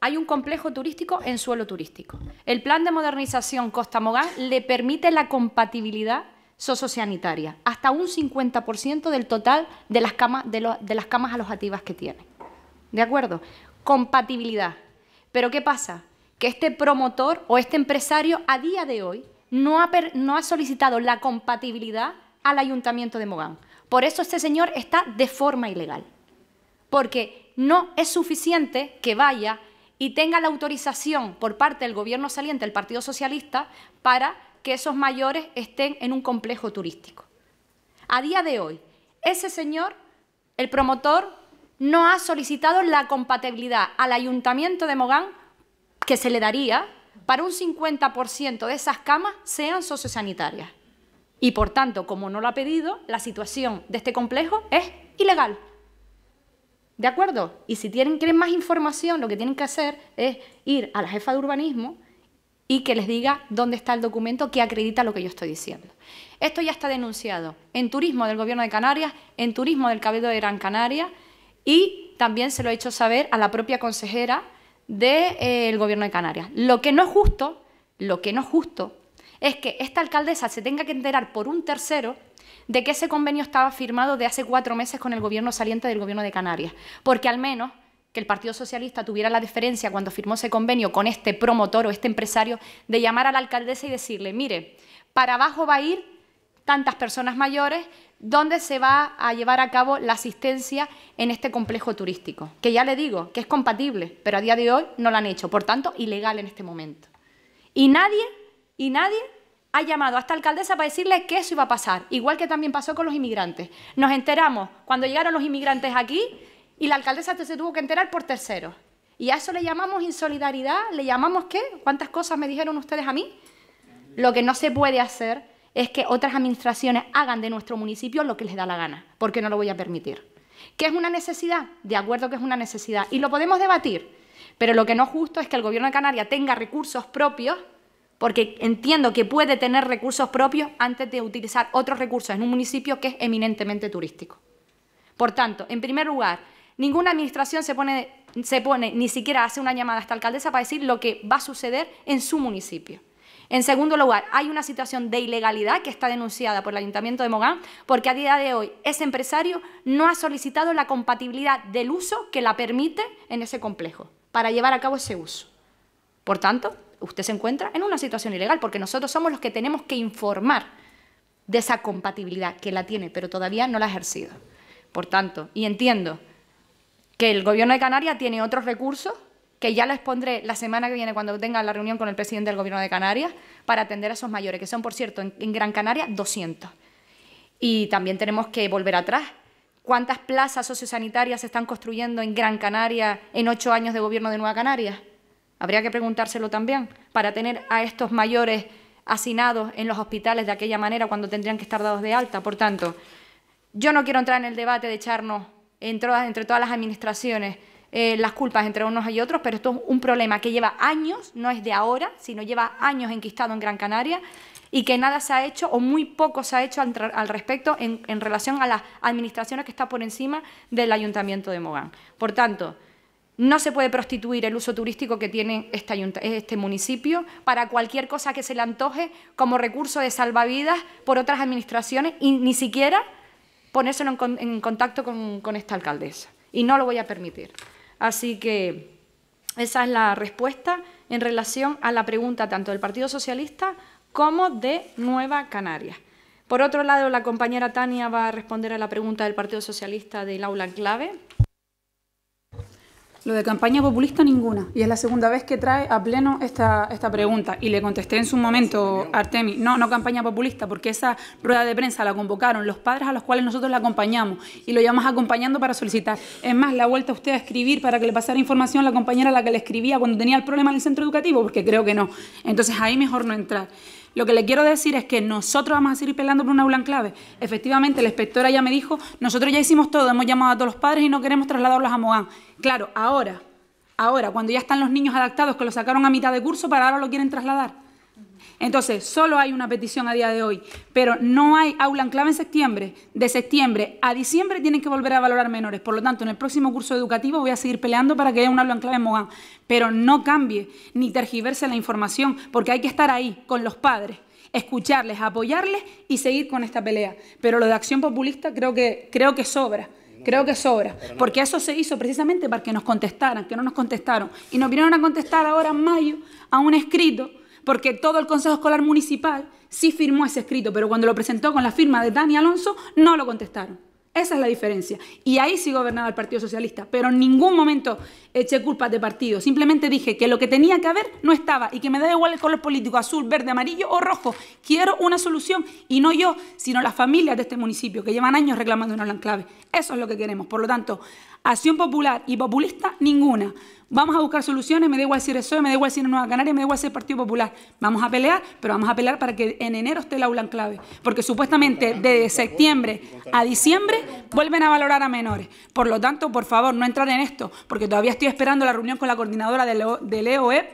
Hay un complejo turístico en suelo turístico. El plan de modernización Costa Mogán le permite la compatibilidad sociosanitaria, hasta un 50% del total de las, camas, de las camas alojativas que tiene. ¿De acuerdo? Compatibilidad. Pero ¿qué pasa? Que este promotor o este empresario a día de hoy no ha, solicitado la compatibilidad al ayuntamiento de Mogán. Por eso este señor está de forma ilegal, porque no es suficiente que vaya y tenga la autorización por parte del gobierno saliente, el Partido Socialista, para que esos mayores estén en un complejo turístico. A día de hoy, ese señor, el promotor, no ha solicitado la compatibilidad al ayuntamiento de Mogán que se le daría para un 50% de esas camas sean sociosanitarias. Y por tanto, como no lo ha pedido, la situación de este complejo es ilegal. ¿De acuerdo? Y si tienen, quieren más información, lo que tienen que hacer es ir a la jefa de urbanismo y que les diga dónde está el documento que acredita lo que yo estoy diciendo. Esto ya está denunciado en Turismo del Gobierno de Canarias, en Turismo del Cabildo de Gran Canaria y también se lo he hecho saber a la propia consejera del eh, gobierno de Canarias. Lo que no es justo, lo que no es justo, es que esta alcaldesa se tenga que enterar por un tercero de que ese convenio estaba firmado de hace cuatro meses con el gobierno saliente del gobierno de Canarias, porque al menos que el Partido Socialista tuviera la deferencia cuando firmó ese convenio con este promotor o este empresario de llamar a la alcaldesa y decirle, mire, para abajo va a ir tantas personas mayores, dónde se va a llevar a cabo la asistencia en este complejo turístico, que ya le digo que es compatible, pero a día de hoy no lo han hecho, por tanto, ilegal en este momento. Y nadie, y nadie ha llamado a esta alcaldesa para decirle que eso iba a pasar, igual que también pasó con los inmigrantes. Nos enteramos cuando llegaron los inmigrantes aquí y la alcaldesa se tuvo que enterar por terceros. Y a eso le llamamos insolidaridad, le llamamos qué? ¿Cuántas cosas me dijeron ustedes a mí? Lo que no se puede hacer es que otras administraciones hagan de nuestro municipio lo que les da la gana, porque no lo voy a permitir. ¿Qué es una necesidad? De acuerdo que es una necesidad. Y lo podemos debatir, pero lo que no es justo es que el Gobierno de Canarias tenga recursos propios, porque entiendo que puede tener recursos propios antes de utilizar otros recursos en un municipio que es eminentemente turístico. Por tanto, en primer lugar, ninguna administración se pone, se pone ni siquiera hace una llamada a esta alcaldesa para decir lo que va a suceder en su municipio. En segundo lugar, hay una situación de ilegalidad que está denunciada por el Ayuntamiento de Mogán porque a día de hoy ese empresario no ha solicitado la compatibilidad del uso que la permite en ese complejo para llevar a cabo ese uso. Por tanto, usted se encuentra en una situación ilegal porque nosotros somos los que tenemos que informar de esa compatibilidad que la tiene, pero todavía no la ha ejercido. Por tanto, y entiendo que el Gobierno de Canarias tiene otros recursos que ya les pondré la semana que viene cuando tenga la reunión con el presidente del Gobierno de Canarias para atender a esos mayores, que son, por cierto, en, Gran Canaria 200. Y también tenemos que volver atrás. ¿Cuántas plazas sociosanitarias se están construyendo en Gran Canaria en ocho años de gobierno de Nueva Canarias? Habría que preguntárselo también, para tener a estos mayores hacinados en los hospitales de aquella manera cuando tendrían que estar dados de alta. Por tanto, yo no quiero entrar en el debate de echarnos entre todas las administraciones eh, las culpas entre unos y otros, pero esto es un problema que lleva años, no es de ahora, sino lleva años enquistado en Gran Canaria y que nada se ha hecho o muy poco se ha hecho al, respecto en, relación a las administraciones que están por encima del Ayuntamiento de Mogán. Por tanto, no se puede prostituir el uso turístico que tiene este, este, municipio para cualquier cosa que se le antoje como recurso de salvavidas por otras administraciones y ni siquiera ponérselo en, contacto con esta alcaldesa. Y no lo voy a permitir. Así que esa es la respuesta en relación a la pregunta tanto del Partido Socialista como de Nueva Canarias. Por otro lado, la compañera Tania va a responder a la pregunta del Partido Socialista del aula clave. Lo de campaña populista ninguna. Y es la segunda vez que trae a pleno esta, esta pregunta. Y le contesté en su momento, Artemi, no, no campaña populista, porque esa rueda de prensa la convocaron los padres a los cuales nosotros la acompañamos y lo llamamos acompañando para solicitar. Es más, la vuelta a usted a escribir para que le pasara información a la compañera la que le escribía cuando tenía el problema en el centro educativo, porque creo que no. Entonces ahí mejor no entrar. Lo que le quiero decir es que nosotros vamos a seguir peleando por una aula en clave. Efectivamente, la inspectora ya me dijo, nosotros ya hicimos todo, hemos llamado a todos los padres y no queremos trasladarlos a Mogán. Claro, ahora, ahora, cuando ya están los niños adaptados, que lo sacaron a mitad de curso, para ahora lo quieren trasladar. Entonces, solo hay una petición a día de hoy, pero no hay aula en clave en septiembre. De septiembre a diciembre tienen que volver a valorar menores. Por lo tanto, en el próximo curso educativo voy a seguir peleando para que haya un aula en clave en Mogán. Pero no cambie ni tergiverse la información, porque hay que estar ahí con los padres escucharles, apoyarles y seguir con esta pelea. Pero lo de acción populista creo que, creo que sobra. Creo que sobra, porque eso se hizo precisamente para que nos contestaran, que no nos contestaron. Y nos vinieron a contestar ahora en mayo a un escrito porque todo el Consejo Escolar Municipal sí firmó ese escrito, pero cuando lo presentó con la firma de Dani Alonso, no lo contestaron. Esa es la diferencia. Y ahí sí gobernaba el Partido Socialista, pero en ningún momento eché culpas de partido. Simplemente dije que lo que tenía que haber no estaba y que me da igual el color político, azul, verde, amarillo o rojo. Quiero una solución y no yo, sino las familias de este municipio que llevan años reclamando una clave. Eso es lo que queremos. Por lo tanto, acción popular y populista, ninguna. Vamos a buscar soluciones, me da igual si me da igual si Nueva Canaria, me da igual Partido Popular. Vamos a pelear, pero vamos a pelear para que en enero esté el aula clave. Porque supuestamente desde septiembre a diciembre vuelven a valorar a menores. Por lo tanto, por favor, no entrar en esto, porque todavía estoy esperando la reunión con la coordinadora del EOEP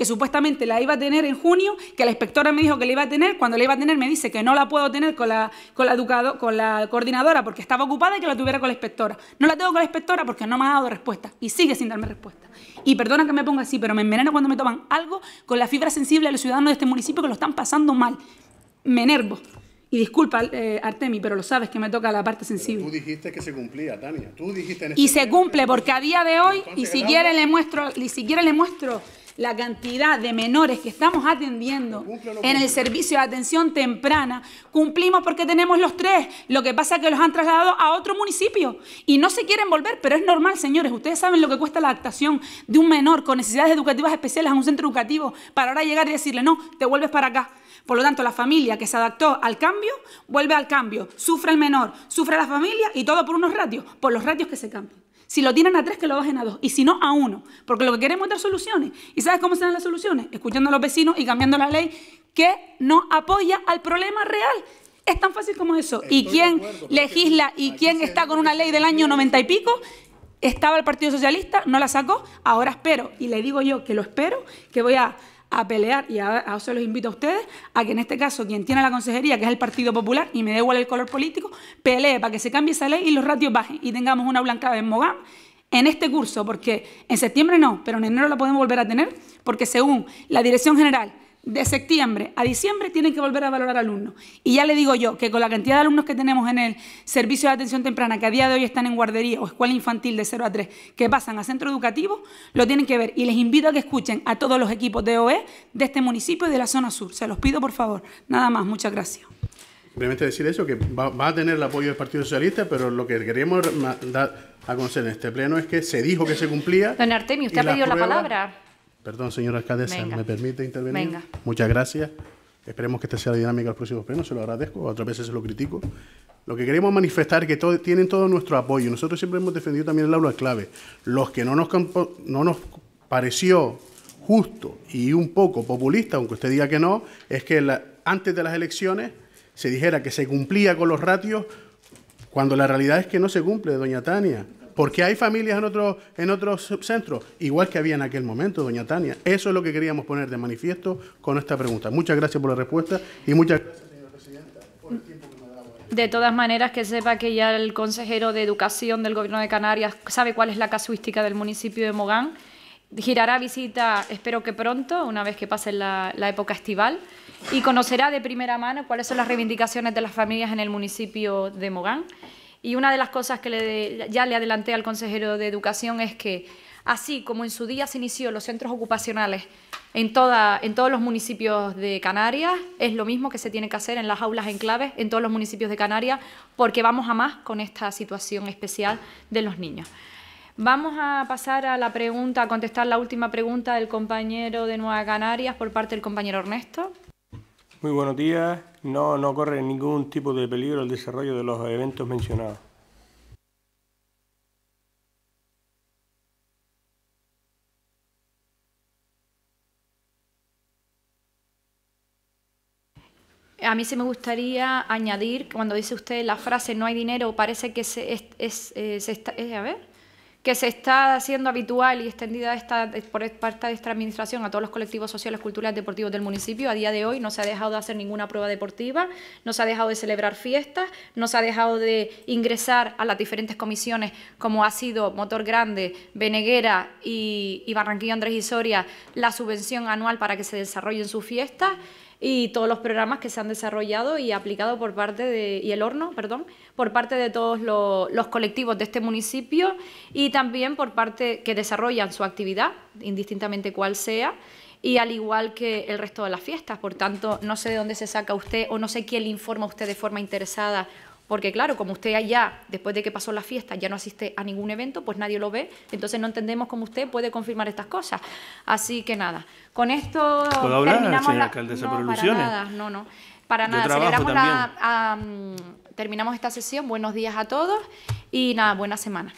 que supuestamente la iba a tener en junio, que la inspectora me dijo que la iba a tener, cuando la iba a tener me dice que no la puedo tener con la, la, con la coordinadora porque estaba ocupada y que la tuviera con la inspectora. No la tengo con la inspectora porque no me ha dado respuesta y sigue sin darme respuesta. Y perdona que me ponga así, pero me enveneno cuando me toman algo con la fibra sensible de los ciudadanos de este municipio que lo están pasando mal. Me enervo. Y disculpa, eh, Artemi, pero lo sabes que me toca la parte sensible. tú dijiste que se cumplía, Tania. Tú dijiste este Y se cumple, porque a día de hoy, y siquiera le muestro, le muestro la cantidad de menores que estamos atendiendo en el servicio de atención temprana, cumplimos porque tenemos los tres. Lo que pasa es que los han trasladado a otro municipio y no se quieren volver, pero es normal, señores. Ustedes saben lo que cuesta la adaptación de un menor con necesidades educativas especiales a un centro educativo para ahora llegar y decirle, no, te vuelves para acá. Por lo tanto, la familia que se adaptó al cambio, vuelve al cambio. Sufre el menor, sufre la familia y todo por unos ratios, por los ratios que se cambian. Si lo tienen a tres, que lo bajen a dos. Y si no, a uno. Porque lo que queremos es dar soluciones. ¿Y sabes cómo se dan las soluciones? Escuchando a los vecinos y cambiando la ley que no apoya al problema real. Es tan fácil como eso. ¿Y quién legisla y quién está con una ley del año noventa y pico? Estaba el Partido Socialista, no la sacó, ahora espero, y le digo yo que lo espero, que voy a a pelear y a, se los invito a ustedes a que en este caso quien tiene la consejería, que es el Partido Popular, y me da igual el color político, pelee para que se cambie esa ley y los ratios bajen y tengamos una blancada en Mogán en este curso, porque en septiembre no, pero en enero la podemos volver a tener, porque según la Dirección General de septiembre a diciembre tienen que volver a valorar alumnos. Y ya le digo yo que con la cantidad de alumnos que tenemos en el servicio de atención temprana, que a día de hoy están en guardería o escuela infantil de 0 a 3, que pasan a centro educativo, lo tienen que ver. Y les invito a que escuchen a todos los equipos de OE de este municipio y de la zona sur. Se los pido, por favor. Nada más. Muchas gracias. Simplemente decir eso, que va, va a tener el apoyo del Partido Socialista, pero lo que queremos dar a conocer en este pleno es que se dijo que se cumplía. Don Artemio, usted ha pedido la palabra. Perdón, señora alcaldesa, ¿me permite intervenir? Venga. Muchas gracias. Esperemos que esta sea la dinámica del próximo pleno, se lo agradezco, otras veces se lo critico. Lo que queremos manifestar es que tienen todo nuestro apoyo. Nosotros siempre hemos defendido también el aula clave. Los que no nos, no nos pareció justo y un poco populista, aunque usted diga que no, es que antes de las elecciones se dijera que se cumplía con los ratios cuando la realidad es que no se cumple, doña Tania. Porque hay familias en otros en otros centros, igual que había en aquel momento, doña Tania. Eso es lo que queríamos poner de manifiesto con esta pregunta. Muchas gracias por la respuesta y muchas gracias, señora presidenta, por el tiempo que me ha dado. De todas maneras, que sepa que ya el consejero de Educación del Gobierno de Canarias sabe cuál es la casuística del municipio de Mogán. Girará visita, espero que pronto, una vez que pase la, la época estival, y conocerá de primera mano cuáles son las reivindicaciones de las familias en el municipio de Mogán. Y una de las cosas que ya le adelanté al consejero de Educación es que, así como en su día se inició los centros ocupacionales en, en todos los municipios de Canarias, es lo mismo que se tiene que hacer en las aulas enclaves en todos los municipios de Canarias, porque vamos a más con esta situación especial de los niños. Vamos a pasar a la pregunta, a contestar la última pregunta del compañero de Nueva Canarias por parte del compañero Ernesto. Muy buenos días. No, no corre ningún tipo de peligro el desarrollo de los eventos mencionados. A mí sí me gustaría añadir, cuando dice usted la frase no hay dinero, parece que se, es, es, eh, está... Eh, a ver que se está haciendo habitual y extendida esta, por parte de esta administración a todos los colectivos sociales, culturales, deportivos del municipio. A día de hoy no se ha dejado de hacer ninguna prueba deportiva, no se ha dejado de celebrar fiestas, no se ha dejado de ingresar a las diferentes comisiones como ha sido Motor Grande, Beneguera y, Barranquilla Barranquillo Andrés y la subvención anual para que se desarrollen sus fiestas y todos los programas que se han desarrollado y aplicado por parte de, y el horno, perdón, por parte de todos los, colectivos de este municipio y también por parte que desarrollan su actividad, indistintamente cuál sea, y al igual que el resto de las fiestas. Por tanto, no sé de dónde se saca usted o no sé quién le informa a usted de forma interesada porque claro, como usted allá, después de que pasó la fiesta, ya no asiste a ningún evento, pues nadie lo ve. Entonces no entendemos cómo usted puede confirmar estas cosas. Así que nada, con esto ¿Puedo hablar, terminamos alcaldesa, Para nada, no, no. Para nada, la, terminamos esta sesión. Buenos días a todos y nada, buena semana.